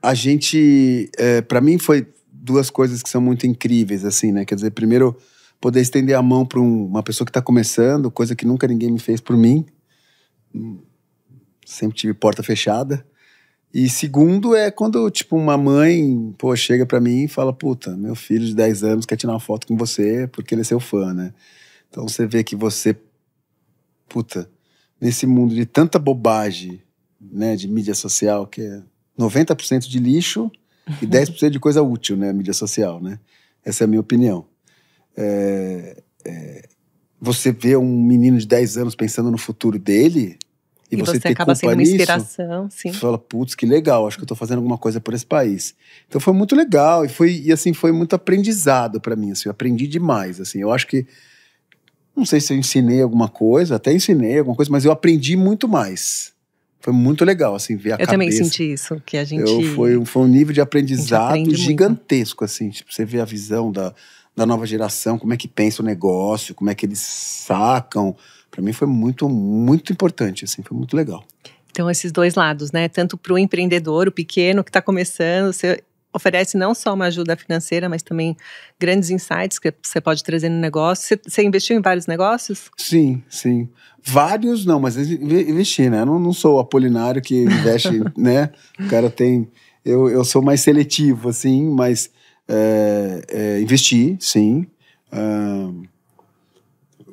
a gente, é, para mim, foi duas coisas que são muito incríveis, assim, né? Quer dizer, primeiro, poder estender a mão para um, uma pessoa que está começando, coisa que nunca ninguém me fez por mim. Sempre tive porta fechada. E segundo é quando, tipo, uma mãe, pô, chega para mim e fala: Puta, meu filho de 10 anos quer tirar uma foto com você porque ele é seu fã, né? Então você vê que você, puta, nesse mundo de tanta bobagem, né, de mídia social, que é 90% de lixo e 10% uhum. de coisa útil, né? A mídia social, né? Essa é a minha opinião. É, é, você vê um menino de 10 anos pensando no futuro dele e, e você, você ter acaba culpa sendo uma inspiração, nisso, sim. Você fala, putz, que legal, acho que eu estou fazendo alguma coisa por esse país. Então foi muito legal e foi e assim foi muito aprendizado para mim, assim, eu aprendi demais, assim. Eu acho que não sei se eu ensinei alguma coisa, até ensinei alguma coisa, mas eu aprendi muito mais foi muito legal, assim, ver a eu cabeça. Eu também senti isso, que a gente. Eu, foi, foi um nível de aprendizado gigantesco, muito. assim. Tipo, você vê a visão da, da nova geração, como é que pensa o negócio, como é que eles sacam. Para mim foi muito, muito importante, assim, foi muito legal. Então, esses dois lados, né? Tanto para o empreendedor, o pequeno que está começando, você oferece não só uma ajuda financeira, mas também grandes insights que você pode trazer no negócio. Você, você investiu em vários negócios? Sim, sim. Vários não, mas investi, né? Eu não, não sou apolinário que investe, né? O cara tem. Eu, eu sou mais seletivo, assim, mas é, é, investi, sim.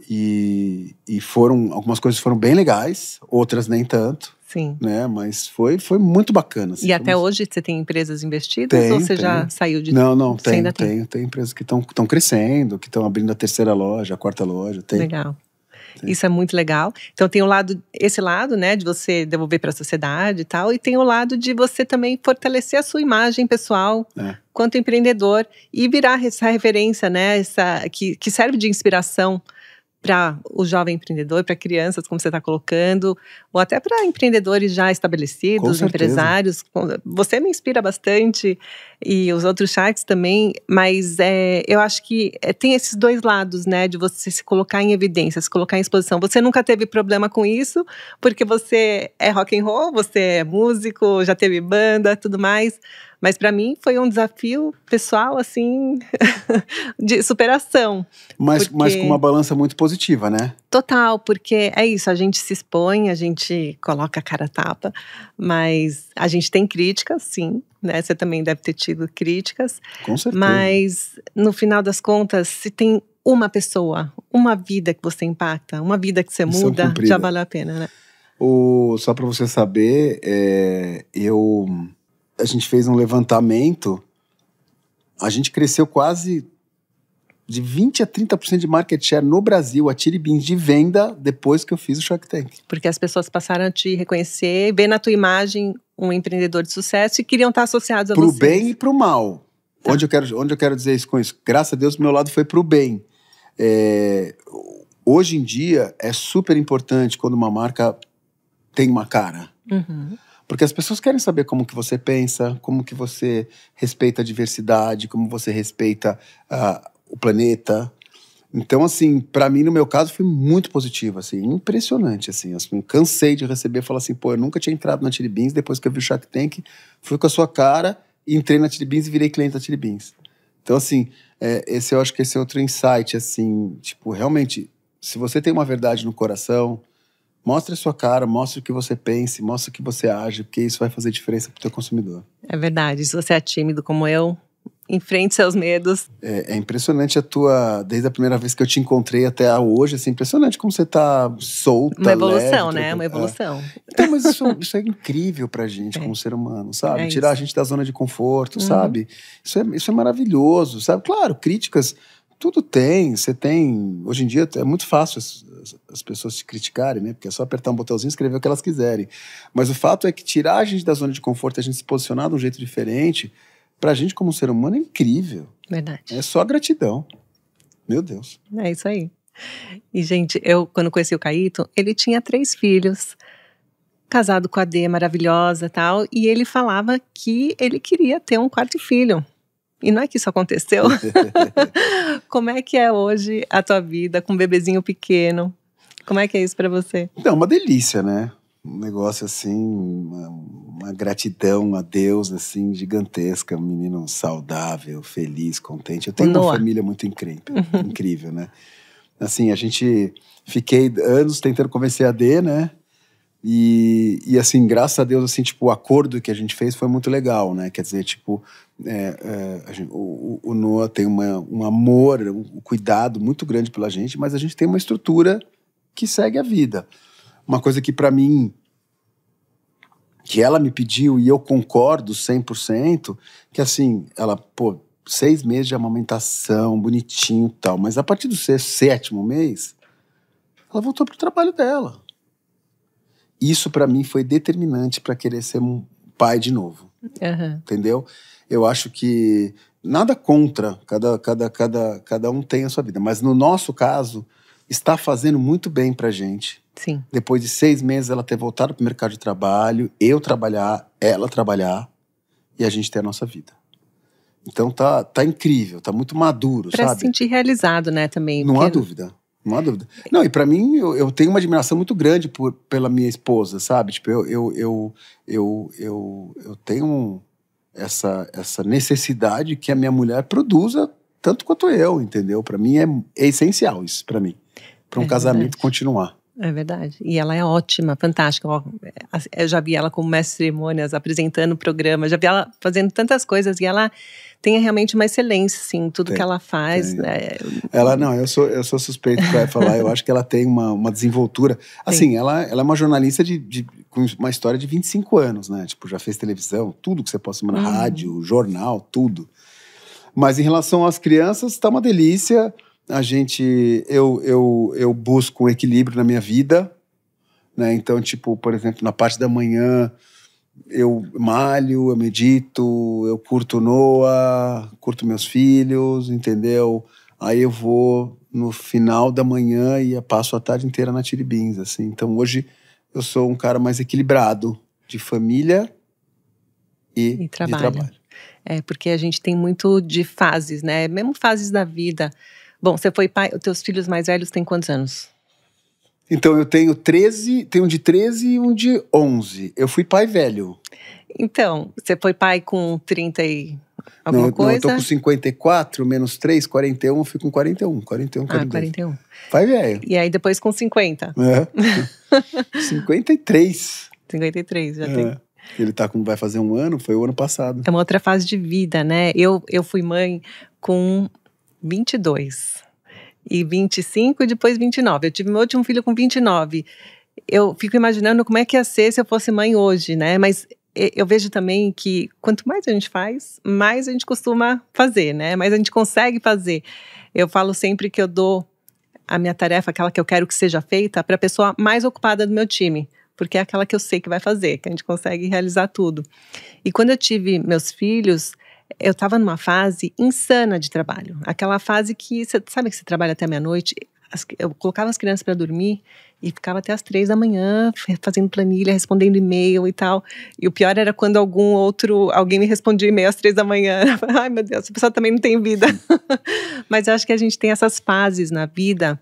e, e foram algumas coisas foram bem legais, outras nem tanto. Sim. Né? Mas foi, foi muito bacana. Assim, e até como... hoje você tem empresas investidas tem, ou você tem. já saiu de Não, não, tem, ainda tem. tem. empresas que estão crescendo, que estão abrindo a terceira loja, a quarta loja. Tem. Legal. Tem. Isso é muito legal. Então tem o lado, esse lado, né, de você devolver para a sociedade e tal, e tem o lado de você também fortalecer a sua imagem pessoal é. quanto empreendedor e virar essa referência, né, essa que, que serve de inspiração para o jovem empreendedor, para crianças, como você está colocando, ou até para empreendedores já estabelecidos, empresários. Você me inspira bastante e os outros chats também, mas é, eu acho que é, tem esses dois lados, né, de você se colocar em evidência, se colocar em exposição. Você nunca teve problema com isso, porque você é rock and roll, você é músico, já teve banda, tudo mais. Mas para mim foi um desafio pessoal, assim, de superação. Mas, porque... mas com uma balança muito positiva, né? Total, porque é isso, a gente se expõe, a gente coloca a cara tapa, mas a gente tem críticas, sim, né? Você também deve ter tido críticas. Com certeza. Mas no final das contas, se tem uma pessoa, uma vida que você impacta, uma vida que você Missão muda, cumprida. já vale a pena, né? O, só para você saber, é, eu a gente fez um levantamento, a gente cresceu quase de 20 a 30% de market share no Brasil, a Tiribins de venda, depois que eu fiz o Shark Tank. Porque as pessoas passaram a te reconhecer, ver na tua imagem um empreendedor de sucesso e queriam estar associados a pro Pro bem e pro mal. Tá. Onde, eu quero, onde eu quero dizer isso com isso? Graças a Deus, meu lado foi pro bem. É, hoje em dia, é super importante quando uma marca tem uma cara. Uhum. Porque as pessoas querem saber como que você pensa, como que você respeita a diversidade, como você respeita uh, o planeta. Então, assim, para mim, no meu caso, foi muito positivo, assim, impressionante, assim. assim. Eu cansei de receber, falar assim, pô, eu nunca tinha entrado na Chili Beans, depois que eu vi o Shark Tank, fui com a sua cara, entrei na Chili Beans e virei cliente da Chili Beans. Então, assim, é, esse eu acho que esse é outro insight, assim, tipo, realmente, se você tem uma verdade no coração, Mostre a sua cara, mostre o que você pensa, mostre o que você age, porque isso vai fazer diferença para o teu consumidor. É verdade. Se você é tímido como eu, enfrente seus medos. É, é, impressionante a tua, desde a primeira vez que eu te encontrei até hoje, assim, impressionante como você tá solta, Uma evolução, leve, né? Uma é. evolução. É. Então, mas isso, isso, é incrível pra gente é. como ser humano, sabe? É Tirar a gente da zona de conforto, uhum. sabe? Isso é, isso é maravilhoso, sabe? Claro, críticas tudo tem, você tem. Hoje em dia é muito fácil as, as pessoas se criticarem, né? Porque é só apertar um botãozinho e escrever o que elas quiserem. Mas o fato é que tirar a gente da zona de conforto e a gente se posicionar de um jeito diferente, pra gente como ser humano é incrível. Verdade. É só gratidão. Meu Deus. É isso aí. E, gente, eu, quando conheci o Caíto, ele tinha três filhos, casado com a D maravilhosa tal, e ele falava que ele queria ter um quarto filho. E não é que isso aconteceu. Como é que é hoje a tua vida com um bebezinho pequeno? Como é que é isso para você? Então, uma delícia, né? Um negócio assim, uma, uma, gratidão a Deus, assim, gigantesca. Um menino saudável, feliz, contente. Eu tenho Noah. uma família muito incrível, uhum. incrível, né? Assim, a gente... Fiquei anos tentando convencer a D, né? E, e assim, graças a Deus, assim, tipo, o acordo que a gente fez foi muito legal, né? Quer dizer, tipo, é, é, gente, o, o, Noah tem uma, um amor, um cuidado muito grande pela gente, mas a gente tem uma estrutura que segue a vida. Uma coisa que, para mim, que ela me pediu e eu concordo 100%, que assim, ela, pô, seis meses de amamentação, bonitinho e tal, mas a partir do sexto, sétimo mês, ela voltou pro trabalho dela isso para mim foi determinante para querer ser um pai de novo. Uhum. Entendeu? Eu acho que nada contra, cada, cada, cada, cada um tem a sua vida, mas no nosso caso, está fazendo muito bem pra gente. Sim. Depois de seis meses ela ter voltado pro mercado de trabalho, eu trabalhar, ela trabalhar e a gente ter a nossa vida. Então tá, tá incrível, tá muito maduro, pra sabe? se sentir realizado, né, também. Não há dúvida. Não há dúvida. Não, e para mim, eu, eu, tenho uma admiração muito grande por, pela minha esposa, sabe? Tipo, eu, eu, eu, eu, eu, eu tenho essa, essa necessidade que a minha mulher produza tanto quanto eu, entendeu? Para mim é, é, essencial isso, para mim, para um é casamento verdade. continuar. É verdade. E ela é ótima, fantástica. É, eu já vi ela como mestre cerimônias, apresentando o programa, já vi ela fazendo tantas coisas e ela tenha realmente uma excelência, sim tudo tem, que ela faz. Né? Ela, não, eu sou, eu sou suspeito para falar, eu acho que ela tem uma, uma desenvoltura. Assim, ela, ela é uma jornalista de, de, com uma história de 25 anos, né? Tipo, já fez televisão, tudo que você possa imaginar, uhum. rádio, jornal, tudo. Mas em relação às crianças, está uma delícia. A gente, eu, eu, eu busco um equilíbrio na minha vida, né? Então, tipo, por exemplo, na parte da manhã, eu malho, eu medito, eu curto Noah, curto meus filhos, entendeu? Aí eu vou no final da manhã e passo a tarde inteira na Tiribins, assim. Então hoje eu sou um cara mais equilibrado de família e, e trabalho. de trabalho. É, porque a gente tem muito de fases, né? Mesmo fases da vida. Bom, você foi pai, os teus filhos mais velhos têm quantos anos? Então eu tenho 13, tenho um de 13 e um de 11. Eu fui pai velho. Então, você foi pai com 30 e alguma não, coisa? Não, eu tô com 54 menos 3, 41, eu fico com 41, 41, 42. Ah, 41. Pai velho. E aí depois com 50. É. 53. 53, já é. tem. Ele tá com, vai fazer um ano, foi o ano passado. É uma outra fase de vida, né? Eu, eu fui mãe com 22 e 25 e depois 29. Eu tive meu último filho com 29. Eu fico imaginando como é que ia ser se eu fosse mãe hoje, né? Mas eu vejo também que quanto mais a gente faz, mais a gente costuma fazer, né? Mais a gente consegue fazer. Eu falo sempre que eu dou a minha tarefa, aquela que eu quero que seja feita, para a pessoa mais ocupada do meu time, porque é aquela que eu sei que vai fazer, que a gente consegue realizar tudo. E quando eu tive meus filhos, eu estava numa fase insana de trabalho. Aquela fase que você sabe que você trabalha até meia-noite. Eu colocava as crianças para dormir e ficava até as três da manhã fazendo planilha, respondendo e-mail e tal. E o pior era quando algum outro, alguém me respondia e-mail às três da manhã. Ai meu Deus, essa pessoa também não tem vida. Mas eu acho que a gente tem essas fases na vida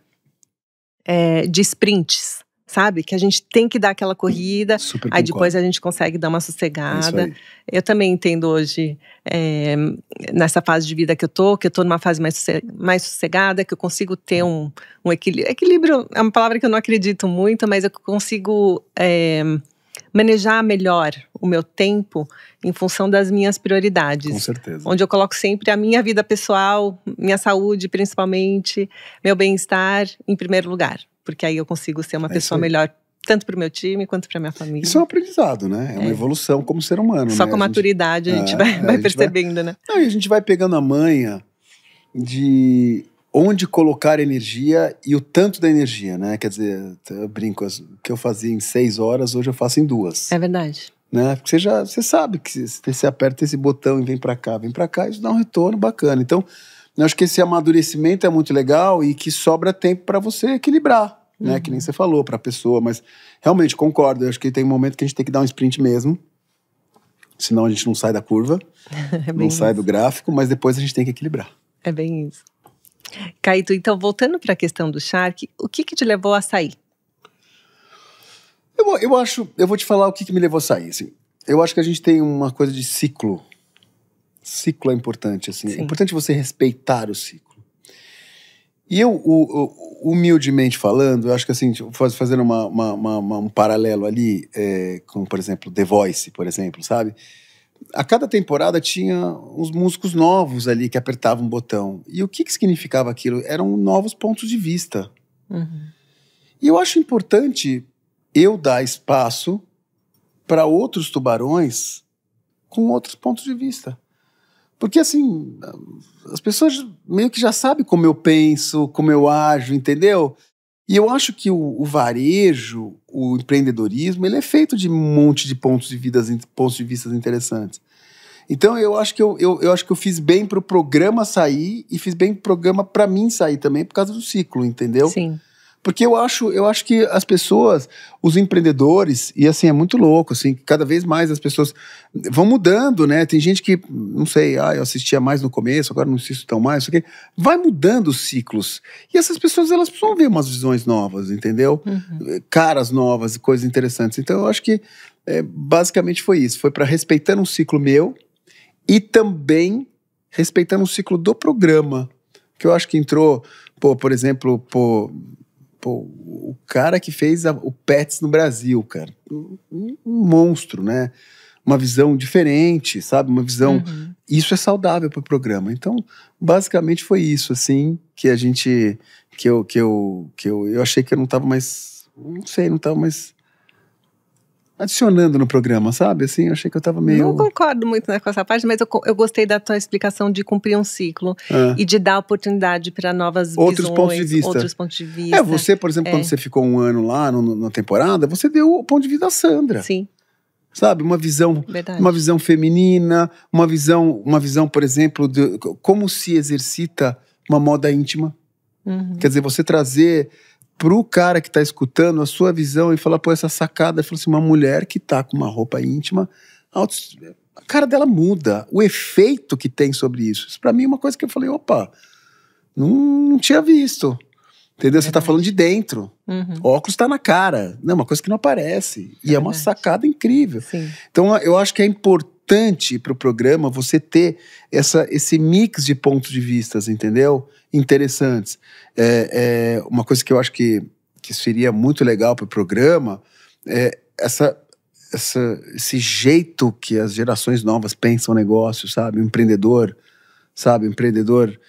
é, de sprints sabe? Que a gente tem que dar aquela corrida, Super aí depois a gente consegue dar uma é sossegada. É eu também entendo hoje, é, nessa fase de vida que eu tô, que eu tô numa fase mais, mais sossegada, que eu consigo ter um, um equilíbrio. Equilíbrio é uma palavra que eu não acredito muito, mas eu consigo. É, manejar melhor o meu tempo em função das minhas prioridades. Com certeza. Onde eu coloco sempre a minha vida pessoal, minha saúde principalmente, meu bem-estar em primeiro lugar. Porque aí eu consigo ser uma é pessoa melhor tanto para o meu time quanto para minha família. Isso é um aprendizado, né? É, é. uma evolução como ser humano. Só né? com a maturidade a gente, a é, gente vai, é, vai a gente percebendo, vai... né? Não, e a gente vai pegando a manha de onde colocar energia e o tanto da energia, né? Quer dizer, eu brinco, o que eu fazia em seis horas, hoje eu faço em duas. É verdade. Né? Porque você já você sabe que você aperta esse botão e vem para cá, vem para cá, isso dá um retorno bacana. Então, eu acho que esse amadurecimento é muito legal e que sobra tempo para você equilibrar, né? uhum. né? Que nem você falou para a pessoa, mas realmente concordo. Eu acho que tem um momento que a gente tem que dar um sprint mesmo, senão a gente não sai da curva, é não isso. sai do gráfico, mas depois a gente tem que equilibrar. É bem isso. Caíto, então voltando para a questão do Shark, o que, que te levou a sair? Eu, eu acho, eu vou te falar o que, que me levou a sair. Assim. Eu acho que a gente tem uma coisa de ciclo. Ciclo é importante, assim. É Sim. É importante você respeitar o ciclo. E eu, humildemente falando, eu acho que assim, tipo, fazendo uma, uma, uma, um paralelo ali, é, com, por exemplo, The Voice, por exemplo, sabe? a cada temporada tinha uns músicos novos ali que apertavam um botão. E o que, que significava aquilo? Eram novos pontos de vista. Uhum. E eu acho importante eu dar espaço para outros tubarões com outros pontos de vista. Porque, assim, as pessoas meio que já sabem como eu penso, como eu ajo, entendeu? E eu acho que o, o, varejo, o empreendedorismo, ele é feito de um monte de pontos de, vidas, pontos de vista interessantes. Então eu acho que eu, eu, eu acho que eu fiz bem para o programa sair e fiz bem para o programa para mim sair também por causa do ciclo, entendeu? Sim. Porque eu acho, eu acho que as pessoas, os empreendedores, e assim, é muito louco, assim, cada vez mais as pessoas vão mudando, né? Tem gente que, não sei, ah, eu assistia mais no começo, agora não assisto tão mais, que vai mudando os ciclos. E essas pessoas, elas precisam ver umas visões novas, entendeu? Uhum. Caras novas, e coisas interessantes. Então, eu acho que é, basicamente foi isso. Foi para respeitar um ciclo meu e também respeitando o ciclo do programa. Que eu acho que entrou, pô, por exemplo, por pô, o cara que fez a, o Pets no Brasil, cara. Um, um, monstro, né? Uma visão diferente, sabe? Uma visão. Uhum. Isso é saudável para o programa. Então, basicamente foi isso, assim, que a gente. Que eu, que eu, que eu, eu achei que eu não estava mais. Não sei, não estava mais adicionando no programa, sabe? Assim, eu achei que eu tava meio. Não concordo muito né, com essa parte, mas eu, eu gostei da tua explicação de cumprir um ciclo ah. e de dar oportunidade para novas outros visões, pontos de vista. outros pontos de vista. É, você, por exemplo, é. quando você ficou um ano lá no, na temporada, você deu o ponto de vista da Sandra. Sim. Sabe, uma visão, Verdade. uma visão feminina, uma visão, uma visão, por exemplo, de como se exercita uma moda íntima. Uhum. Quer dizer, você trazer pro cara que tá escutando a sua visão e falar, pô, essa sacada, falou assim, uma mulher que tá com uma roupa íntima, a cara dela muda, o efeito que tem sobre isso. Isso para mim é uma coisa que eu falei, opa, não, não tinha visto. Entendeu? Você tá falando de dentro. Uhum. Óculos tá na cara. Não, é uma coisa que não aparece. E é, é uma sacada incrível. Sim. Então eu acho que é importante para o programa você ter essa, esse mix de pontos de vistas, entendeu? interessantes. É, é, uma coisa que eu acho que, que seria muito legal para o programa é essa, essa, esse jeito que as gerações novas pensam negócio, sabe? Empreendedor, sabe? Empreendedor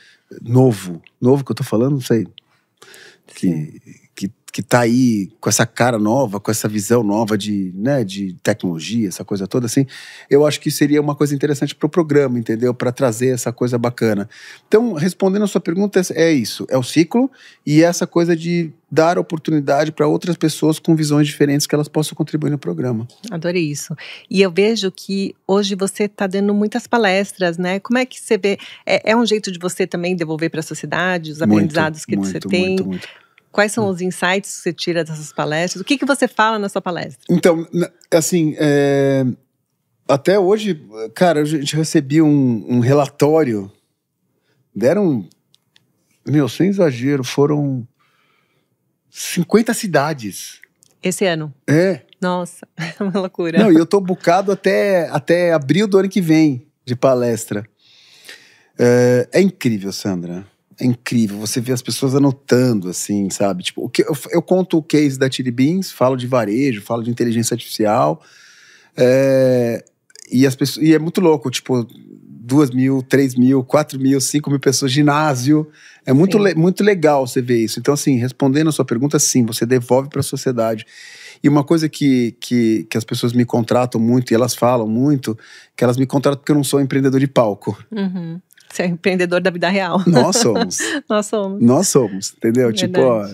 novo. Novo que eu estou falando, não sei. Que, que que tá aí com essa cara nova, com essa visão nova de, né, de tecnologia, essa coisa toda assim, eu acho que seria uma coisa interessante para o programa, entendeu? Para trazer essa coisa bacana. Então, respondendo a sua pergunta, é isso, é o ciclo e essa coisa de dar oportunidade para outras pessoas com visões diferentes que elas possam contribuir no programa. Adorei isso. E eu vejo que hoje você está dando muitas palestras, né? Como é que você vê? É, é um jeito de você também devolver para a sociedade os aprendizados muito, que muito, você tem? Muito, muito. Quais são hum. os insights que você tira dessas palestras? O que, que você fala na sua palestra? Então, assim, é... até hoje, cara, a gente recebia um, um relatório. Deram, meu, sem exagero, foram 50 cidades. Esse ano? É. Nossa, é uma loucura. Não, e eu tô bucado até, até abril do ano que vem de palestra. É, é incrível, Sandra é incrível. Você vê as pessoas anotando, assim, sabe? Tipo, o que, eu, eu conto o case da Chili Beans, falo de varejo, falo de inteligência artificial. É, e, as pessoas, e é muito louco, tipo, duas mil, três mil, quatro mil, cinco mil pessoas, ginásio. É muito, le, muito legal você ver isso. Então, assim, respondendo a sua pergunta, sim, você devolve para a sociedade. E uma coisa que, que, que, as pessoas me contratam muito, e elas falam muito, que elas me contratam porque eu não sou empreendedor de palco. Uhum. Você é empreendedor da vida real. Nós somos. Nós somos. Nós somos, entendeu? Verdade. Tipo, ó,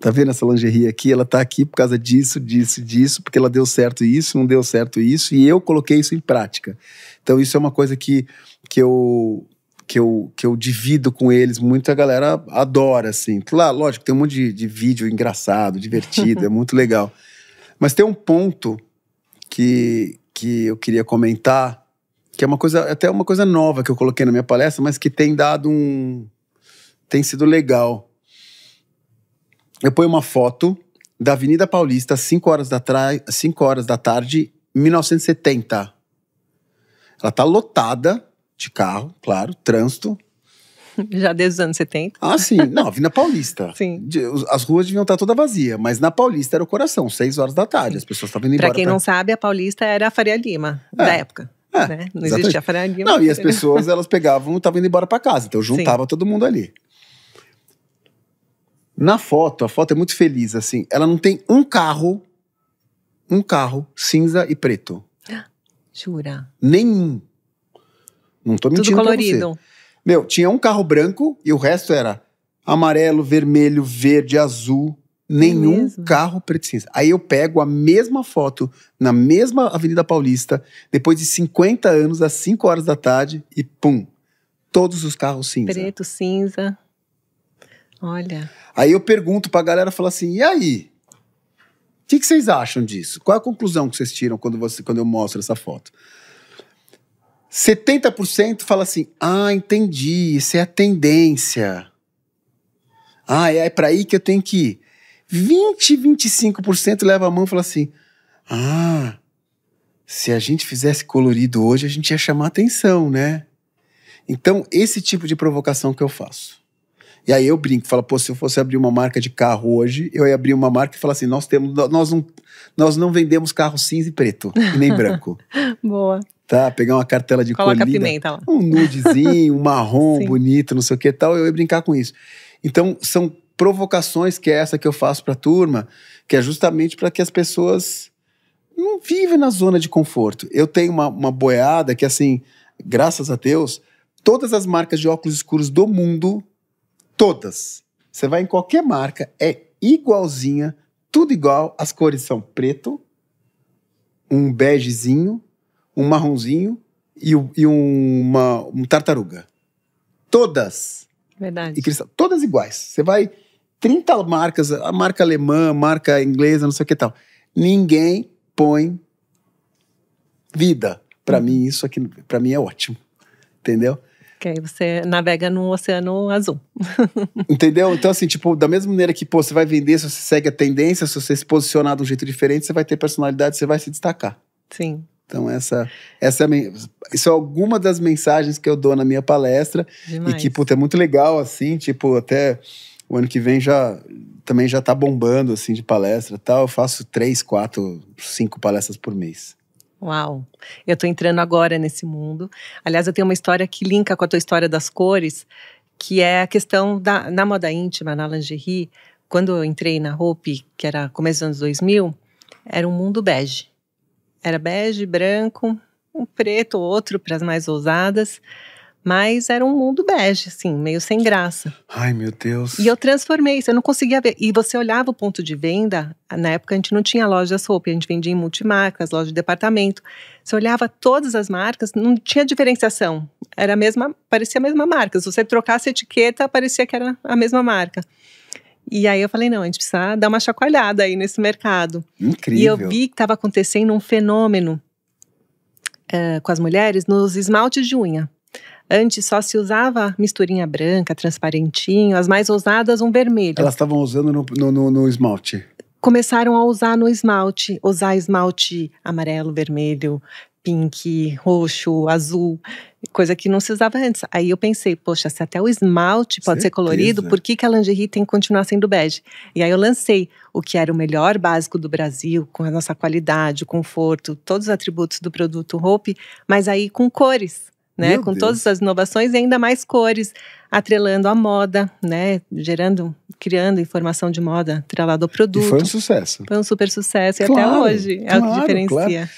tá vendo essa lingerie aqui? Ela tá aqui por causa disso, disso, disso, porque ela deu certo isso, não deu certo isso, e eu coloquei isso em prática. Então, isso é uma coisa que, que eu. Que eu, que eu divido com eles muito, a galera adora, assim. Claro, tipo, lógico, tem um monte de, de vídeo engraçado, divertido, é muito legal. Mas tem um ponto que, que eu queria comentar, que é uma coisa, até uma coisa nova que eu coloquei na minha palestra, mas que tem dado um. tem sido legal. Eu ponho uma foto da Avenida Paulista, 5 horas, da tra... 5 horas da tarde, 1970. Ela tá lotada de carro, claro, trânsito. Já desde os anos 70. Ah, sim. Não, Avenida Paulista. sim. As ruas deviam estar toda vazia, mas na Paulista era o coração, 6 horas da tarde. Sim. As pessoas estavam indo pra embora. Quem pra quem não sabe, a Paulista era a Faria Lima, é. da época. É, né? Não exatamente. existia Faria Não, e as né? pessoas elas pegavam e estavam indo embora para casa, então juntava Sim. todo mundo ali. Na foto, a foto é muito feliz, assim. Ela não tem um carro, um carro cinza e preto. Jura? Nenhum. Não tô mentindo Tudo colorido. Meu, tinha um carro branco e o resto era amarelo, vermelho, verde, azul. É Nenhum é carro preto e cinza. Aí eu pego a mesma foto na mesma Avenida Paulista, depois de 50 anos, às 5 horas da tarde, e pum, todos os carros cinza. Preto, cinza. Olha. Aí eu pergunto pra galera, falo assim, e aí? O que, que, vocês acham disso? Qual é a conclusão que vocês tiram quando, você, quando eu mostro essa foto? 70% fala assim, ah, entendi, isso é a tendência. Ah, é, é para aí que eu tenho que ir. 20, 25% leva a mão e fala assim: ah, se a gente fizesse colorido hoje, a gente ia chamar atenção, né? Então, esse tipo de provocação que eu faço. E aí eu brinco, falo, pô, se eu fosse abrir uma marca de carro hoje, eu ia abrir uma marca e falar assim, nós temos, nós não, nós não vendemos carro cinza e preto, e nem branco. Boa. Tá, pegar uma cartela de Coloca a pimenta lá. um nudezinho, um marrom bonito, não sei o que tal, eu ia brincar com isso. Então, são provocações, que é essa que eu faço para a turma, que é justamente para que as pessoas não vivem na zona de conforto. Eu tenho uma, uma boiada que, assim, graças a Deus, todas as marcas de óculos escuros do mundo, todas, você vai em qualquer marca, é igualzinha, tudo igual, as cores são preto, um begezinho, um marronzinho e, e uma um tartaruga. Todas. Verdade. E cristal, todas iguais. Você vai 30 marcas, a marca alemã, a marca inglesa, não sei o que tal. Ninguém põe vida. Para hum. mim, isso aqui, para mim é ótimo. Entendeu? Que aí você navega num oceano azul. Entendeu? Então, assim, tipo, da mesma maneira que, pô, você vai vender, se você segue a tendência, se você se posicionar de um jeito diferente, você vai ter personalidade, você vai se destacar. Sim. Então, essa, essa é isso é alguma das mensagens que eu dou na minha palestra. Demais. E que, puta, é muito legal, assim, tipo, até o ano que vem já também já tá bombando assim de palestra, tal. Eu faço três, quatro, cinco palestras por mês. Uau! Eu estou entrando agora nesse mundo. Aliás, eu tenho uma história que linka com a tua história das cores, que é a questão da na moda íntima, na lingerie. Quando eu entrei na roupa que era começo dos anos 2000, era um mundo bege. Era bege, branco, um preto, outro para as mais ousadas. Mas era um mundo bege, assim, meio sem graça. Ai, meu Deus. E eu transformei isso, eu não conseguia ver. E você olhava o ponto de venda, na época a gente não tinha lojas roupa, a gente vendia em multimarcas, loja de departamento. Você olhava todas as marcas, não tinha diferenciação. Era a mesma, parecia a mesma marca. Se você trocasse etiqueta, parecia que era a mesma marca. E aí eu falei, não, a gente precisa dar uma chacoalhada aí nesse mercado. Incrível. E eu vi que estava acontecendo um fenômeno uh, com as mulheres nos esmaltes de unha. Antes só se usava misturinha branca, transparentinho, as mais ousadas um vermelho. Elas estavam usando no, no, no, no esmalte? Começaram a usar no esmalte, usar esmalte amarelo, vermelho, pink, roxo, azul, coisa que não se usava antes. Aí eu pensei, poxa, se até o esmalte pode Certeza. ser colorido, por que, que a lingerie tem que continuar sendo bege? E aí eu lancei o que era o melhor básico do Brasil, com a nossa qualidade, o conforto, todos os atributos do produto Hope, mas aí com cores né? Meu com Deus. todas essas inovações e ainda mais cores, atrelando a moda, né? Gerando, criando informação de moda atrelada ao produto. E foi um sucesso. Foi um super sucesso claro, e até hoje é claro, o que diferencia. Claro.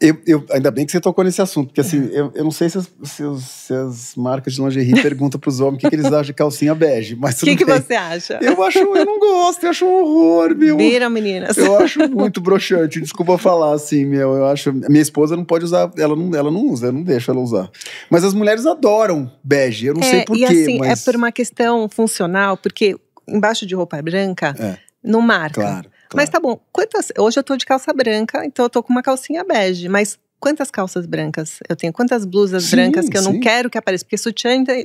Eu, eu, ainda bem que você tocou nesse assunto, porque assim, eu, eu não sei se as, se, os, se as, marcas de lingerie perguntam para os homens o que, que, eles acham de calcinha bege. O que, que você acha? Eu acho, eu não gosto, eu acho um horror, meu. Beira, meninas. Eu acho muito broxante, desculpa falar assim, meu. Eu acho. Minha esposa não pode usar, ela não, ela não usa, eu não deixo ela usar. Mas as mulheres adoram bege, eu não é, sei porquê. E quê, assim, é mas... é por uma questão funcional, porque embaixo de roupa branca é. não marca. Claro. Mas tá bom. Quantas. Hoje eu tô de calça branca, então eu tô com uma calcinha bege. Mas quantas calças brancas eu tenho, quantas blusas sim, brancas que eu sim. não quero que apareça, porque sutiã ainda é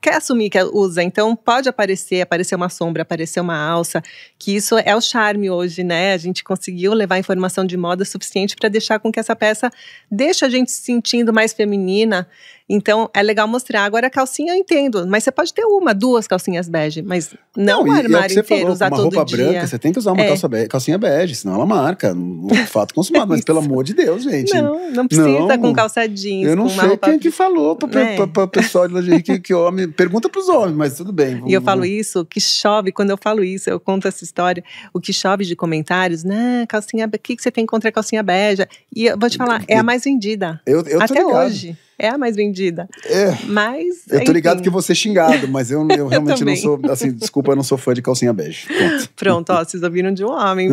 quer assumir que usa, então pode aparecer, aparecer uma sombra, aparecer uma alça, que isso é o charme hoje, né? A gente conseguiu levar informação de moda suficiente para deixar com que essa peça deixe a gente se sentindo mais feminina, então é legal mostrar. Agora, a calcinha eu entendo, mas você pode ter uma, duas calcinhas bege, mas não, não um armário e é inteiro, falou, usar uma todo roupa dia. branca, você tem que usar uma é. calça bege, calcinha bege, senão ela marca. Um fato consumado, mas é pelo amor de Deus, gente. Não, não precisa não, com calça jeans. Eu não sei roupa... quem é que falou para é. pessoal de lingerie que, que homem. Pergunta para os homens, mas tudo bem. Vamos, e eu falo vamos. isso, que chove, quando eu falo isso, eu conto essa história, o que chove de comentários, né, calcinha, o que, que você tem contra a calcinha bege? E eu vou te falar, é a mais vendida. Eu, eu até ligado. hoje é a mais vendida. É. Mas. Eu tô enfim. ligado que vou ser xingado, mas eu, eu realmente eu não sou. Assim, desculpa, eu não sou fã de calcinha bege. Pronto, Pronto ó, vocês ouviram de um homem.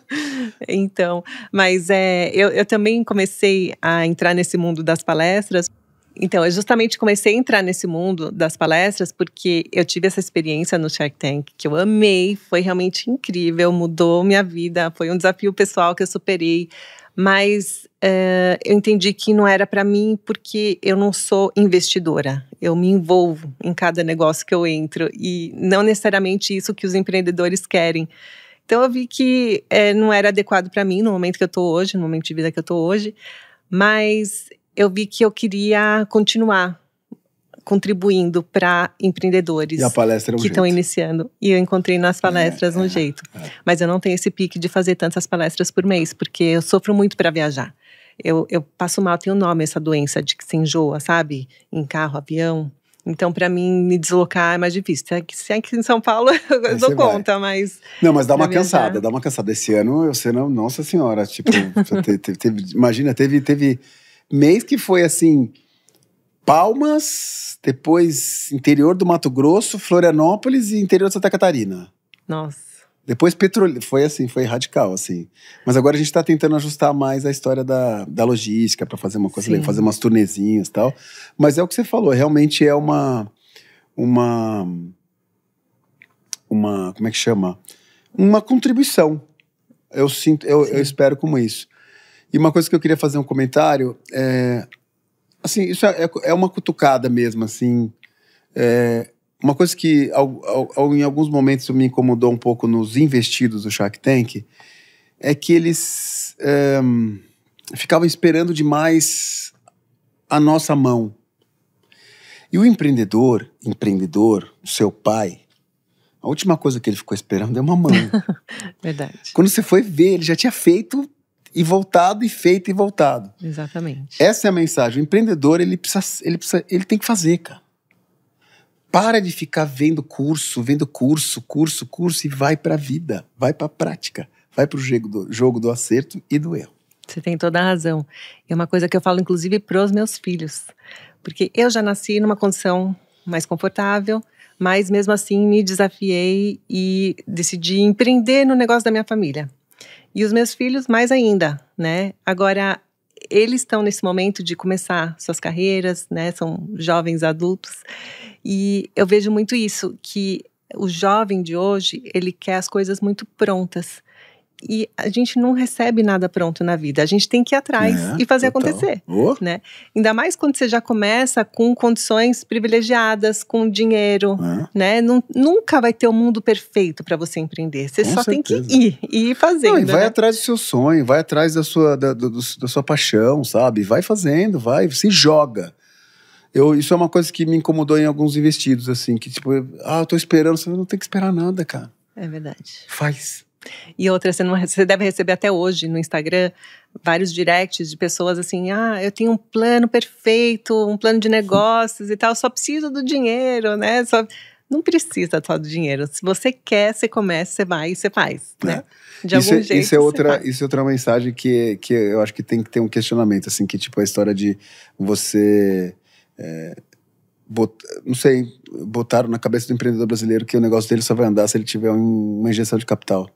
então, mas é, eu, eu também comecei a entrar nesse mundo das palestras então, eu justamente comecei a entrar nesse mundo das palestras porque eu tive essa experiência no Shark Tank que eu amei, foi realmente incrível, mudou minha vida, foi um desafio pessoal que eu superei, mas é, eu entendi que não era para mim porque eu não sou investidora. Eu me envolvo em cada negócio que eu entro e não necessariamente isso que os empreendedores querem. Então eu vi que é, não era adequado para mim no momento que eu estou hoje, no momento de vida que eu estou hoje, mas eu vi que eu queria continuar contribuindo para empreendedores é um que estão iniciando. E eu encontrei nas é, palestras é, um jeito. É. Mas eu não tenho esse pique de fazer tantas palestras por mês, porque eu sofro muito para viajar. Eu, eu passo mal, tem o nome essa doença de que se enjoa, sabe? Em carro, avião. Então, para mim, me deslocar é mais difícil. Se é que é em São Paulo, eu Aí dou conta, vai. mas. Não, mas dá uma cansada, dá uma cansada. Esse ano, eu sei, não, nossa senhora, tipo, teve, teve, imagina, teve, teve mês que foi assim. Palmas, depois interior do Mato Grosso, Florianópolis e interior de Santa Catarina. Nossa. Depois petrole... foi assim, foi radical, assim. Mas agora a gente está tentando ajustar mais a história da, da logística para fazer uma coisa, fazer umas turnezinhas e tal. Mas é o que você falou, realmente é uma uma uma como é que chama? Uma contribuição. Eu sinto, eu, eu espero como isso. E uma coisa que eu queria fazer um comentário é Assim, isso é, é, é uma cutucada mesmo, assim. É, uma coisa que ao, ao, em alguns momentos me incomodou um pouco nos investidos do Shark Tank é que eles é, ficavam esperando demais a nossa mão. E o empreendedor, empreendedor, seu pai, a última coisa que ele ficou esperando é uma mão. Verdade. Quando você foi ver, ele já tinha feito e voltado e feito e voltado. Exatamente. Essa é a mensagem. O empreendedor, ele precisa, ele precisa, ele tem que fazer, cara. Para de ficar vendo curso, vendo curso, curso, curso e vai para a vida, vai para a prática, vai para o jogo do, jogo do acerto e do erro. Você tem toda a razão. É uma coisa que eu falo, inclusive, para os meus filhos. Porque eu já nasci numa condição mais confortável, mas mesmo assim me desafiei e decidi empreender no negócio da minha família. E os meus filhos mais ainda, né? Agora, eles estão nesse momento de começar suas carreiras, né? São jovens adultos. E eu vejo muito isso, que o jovem de hoje, ele quer as coisas muito prontas e a gente não recebe nada pronto na vida. A gente tem que ir atrás é, e fazer total. acontecer, oh. né? Ainda mais quando você já começa com condições privilegiadas, com dinheiro, é. né? né? nunca vai ter o um mundo perfeito para você empreender. Você com só certeza. tem que ir e ir fazendo. Não, e vai né? atrás do seu sonho, vai atrás da sua da, do, da sua paixão, sabe? Vai fazendo, vai, se joga. Eu, isso é uma coisa que me incomodou em alguns investidos, assim, que tipo, ah, eu tô esperando, você não tem que esperar nada, cara. É verdade. Faz. E outra, você, não, você deve receber até hoje no Instagram vários directs de pessoas assim: ah, eu tenho um plano perfeito, um plano de negócios e tal, só preciso do dinheiro, né? Só, não precisa só do dinheiro. Se você quer, você começa, você vai e você faz, né? É. De isso, algum jeito. Isso é, é outra, isso é outra mensagem que, que eu acho que tem que ter um questionamento, assim, que tipo a história de você. É, bot, não sei, botaram na cabeça do empreendedor brasileiro que o negócio dele só vai andar se ele tiver um, uma injeção de capital.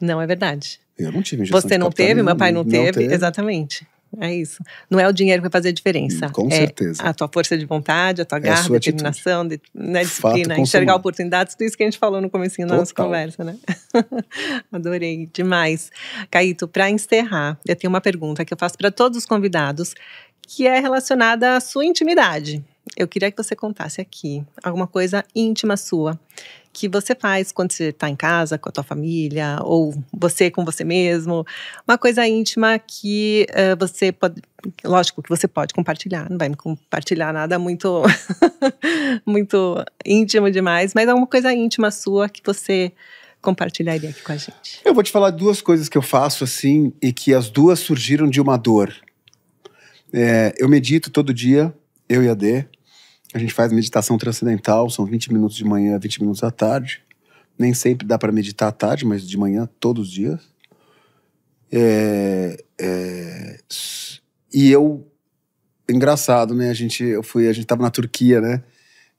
Não é verdade. Eu não tive injeção Você não teve, meu pai não, não teve. teve. Exatamente. É isso. Não é o dinheiro que vai fazer a diferença. com é certeza. A tua força de vontade, a tua garra, é a determinação, de, né, disciplina, enxergar oportunidades, tudo isso que a gente falou no comecinho da nossa conversa, né? Adorei demais. Caíto, para encerrar, eu tenho uma pergunta que eu faço para todos os convidados, que é relacionada à sua intimidade. Eu queria que você contasse aqui alguma coisa íntima sua que você faz quando você está em casa com a tua família ou você com você mesmo, uma coisa íntima que uh, você pode, lógico que você pode compartilhar, não vai me compartilhar nada muito muito íntimo demais, mas alguma é coisa íntima sua que você compartilharia aqui com a gente. Eu vou te falar duas coisas que eu faço assim e que as duas surgiram de uma dor. É, eu medito todo dia, eu e a D. A gente faz meditação transcendental, são 20 minutos de manhã, 20 minutos à tarde. Nem sempre dá para meditar à tarde, mas de manhã, todos os dias. É, é, e eu. Engraçado, né? A gente, eu fui, a gente tava na Turquia, né?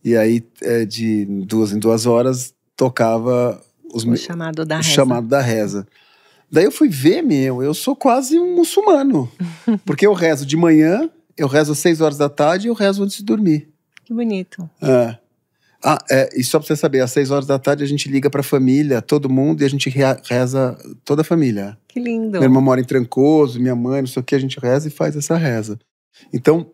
E aí, é, de duas em duas horas, tocava os, o chamado da o reza. chamado da reza. Daí eu fui ver, meu, eu sou quase um muçulmano. porque eu rezo de manhã, eu rezo às seis horas da tarde e eu rezo antes de dormir. Que bonito. É. Ah, é, e só pra você saber, às seis horas da tarde a gente liga pra família, todo mundo, e a gente reza toda a família. Que lindo. Minha irmã mora em Trancoso, minha mãe, não sei o que, a gente reza e faz essa reza. Então,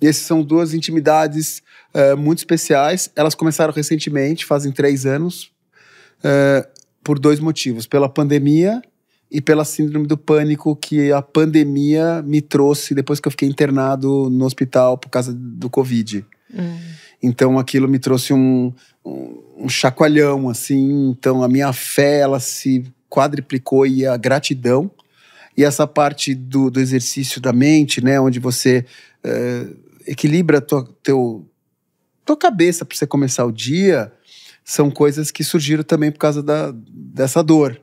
essas são duas intimidades é, muito especiais. Elas começaram recentemente, fazem três anos, é, por dois motivos: pela pandemia e pela síndrome do pânico que a pandemia me trouxe depois que eu fiquei internado no hospital por causa do Covid. Então aquilo me trouxe um, um, um, chacoalhão, assim. Então a minha fé, ela se quadriplicou e a gratidão. E essa parte do, do exercício da mente, né? Onde você é, equilibra tua, teu, tua cabeça para você começar o dia. São coisas que surgiram também por causa da, dessa dor.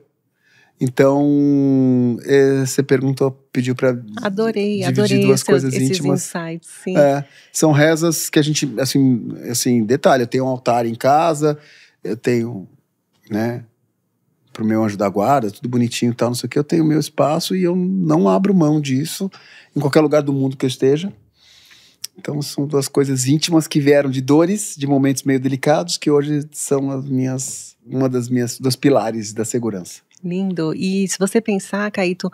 Então, é, você perguntou, pediu para adorei, dividir adorei duas esse, coisas íntimas. Insights, sim. É, são rezas que a gente, assim, assim, detalhe, eu tenho um altar em casa, eu tenho, né, pro meu anjo da guarda, tudo bonitinho e tal, não sei o que, eu tenho meu espaço e eu não abro mão disso em qualquer lugar do mundo que eu esteja. Então, são duas coisas íntimas que vieram de dores, de momentos meio delicados, que hoje são as minhas, uma das minhas, dos pilares da segurança. Lindo. E se você pensar, Caíto,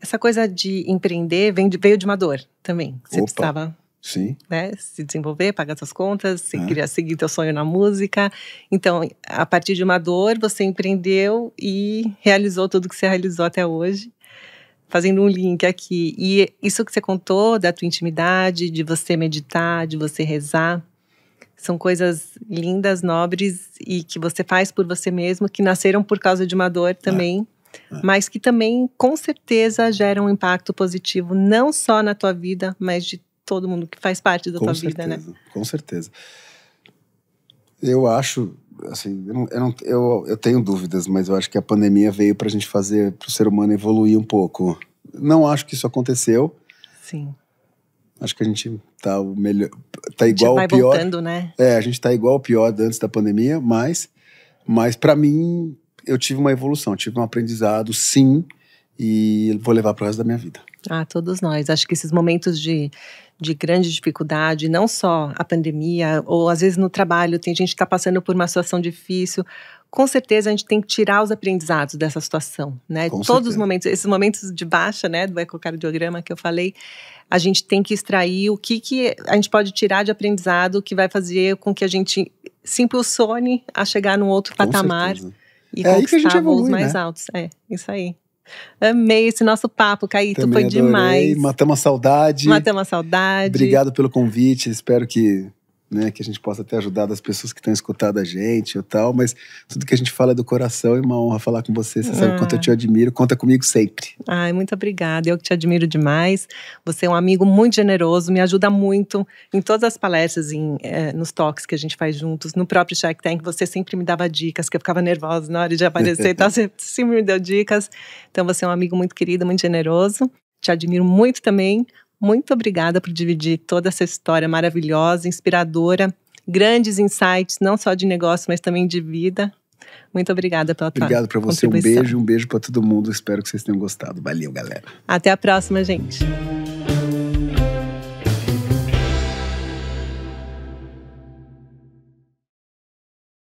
essa coisa de empreender vem de, veio de uma dor também. Você Opa. precisava Sim. Né? Se desenvolver, pagar suas contas, é. queria seguir teu sonho na música. Então, a partir de uma dor, você empreendeu e realizou tudo que você realizou até hoje. Fazendo um link aqui. E isso que você contou da tua intimidade, de você meditar, de você rezar, são coisas lindas, nobres e que você faz por você mesmo, que nasceram por causa de uma dor é. também. É. É. mas que também com certeza geram um impacto positivo não só na tua vida, mas de todo mundo que faz parte da com tua certeza, vida, né? Com certeza. Eu acho, assim, eu, não, eu, não, eu, eu tenho dúvidas, mas eu acho que a pandemia veio para a gente fazer para o ser humano evoluir um pouco. Não acho que isso aconteceu. Sim. Acho que a gente tá o melhor. Tá igual ao pior. Voltando, né? É, a gente tá igual ao pior antes da pandemia, mas, mas para mim eu tive uma evolução, tive um aprendizado, sim, e vou levar o resto da minha vida. Ah, todos nós. Acho que esses momentos de, de grande dificuldade, não só a pandemia, ou às vezes no trabalho, tem gente que está passando por uma situação difícil, com certeza a gente tem que tirar os aprendizados dessa situação, né? Com Todos certeza. os momentos, esses momentos de baixa, né, do ecocardiograma que eu falei, a gente tem que extrair o que, que a gente pode tirar de aprendizado que vai fazer com que a gente se impulsione a chegar num outro com patamar certeza. e é conquistar voos mais né? altos. É, isso aí. Amei esse nosso papo, Caíto. Também foi adorei. demais. Matamos a saudade. Matamos a saudade. Obrigado pelo convite. Espero que né, que a gente possa ter ajudado as pessoas que estão escutando a gente ou tal, mas tudo que a gente fala é do coração e é uma honra falar com você. Você ah. sabe quanto eu ah. te admiro, conta comigo sempre. Ai, muito obrigada. Eu que te admiro demais. Você é um amigo muito generoso, me ajuda muito em todas as palestras, em, é, nos toques que a gente faz juntos, no próprio Shark Tank. Você sempre me dava dicas, que eu ficava nervosa na hora de aparecer, então você sempre me deu dicas. Então você é um amigo muito querido, muito generoso. Te admiro muito também. Muito obrigada por dividir toda essa história maravilhosa, inspiradora, grandes insights, não só de negócio, mas também de vida. Muito obrigada pela tua Obrigado para você, um beijo, um beijo para todo mundo. Espero que vocês tenham gostado. Valeu, galera. Até a próxima, gente.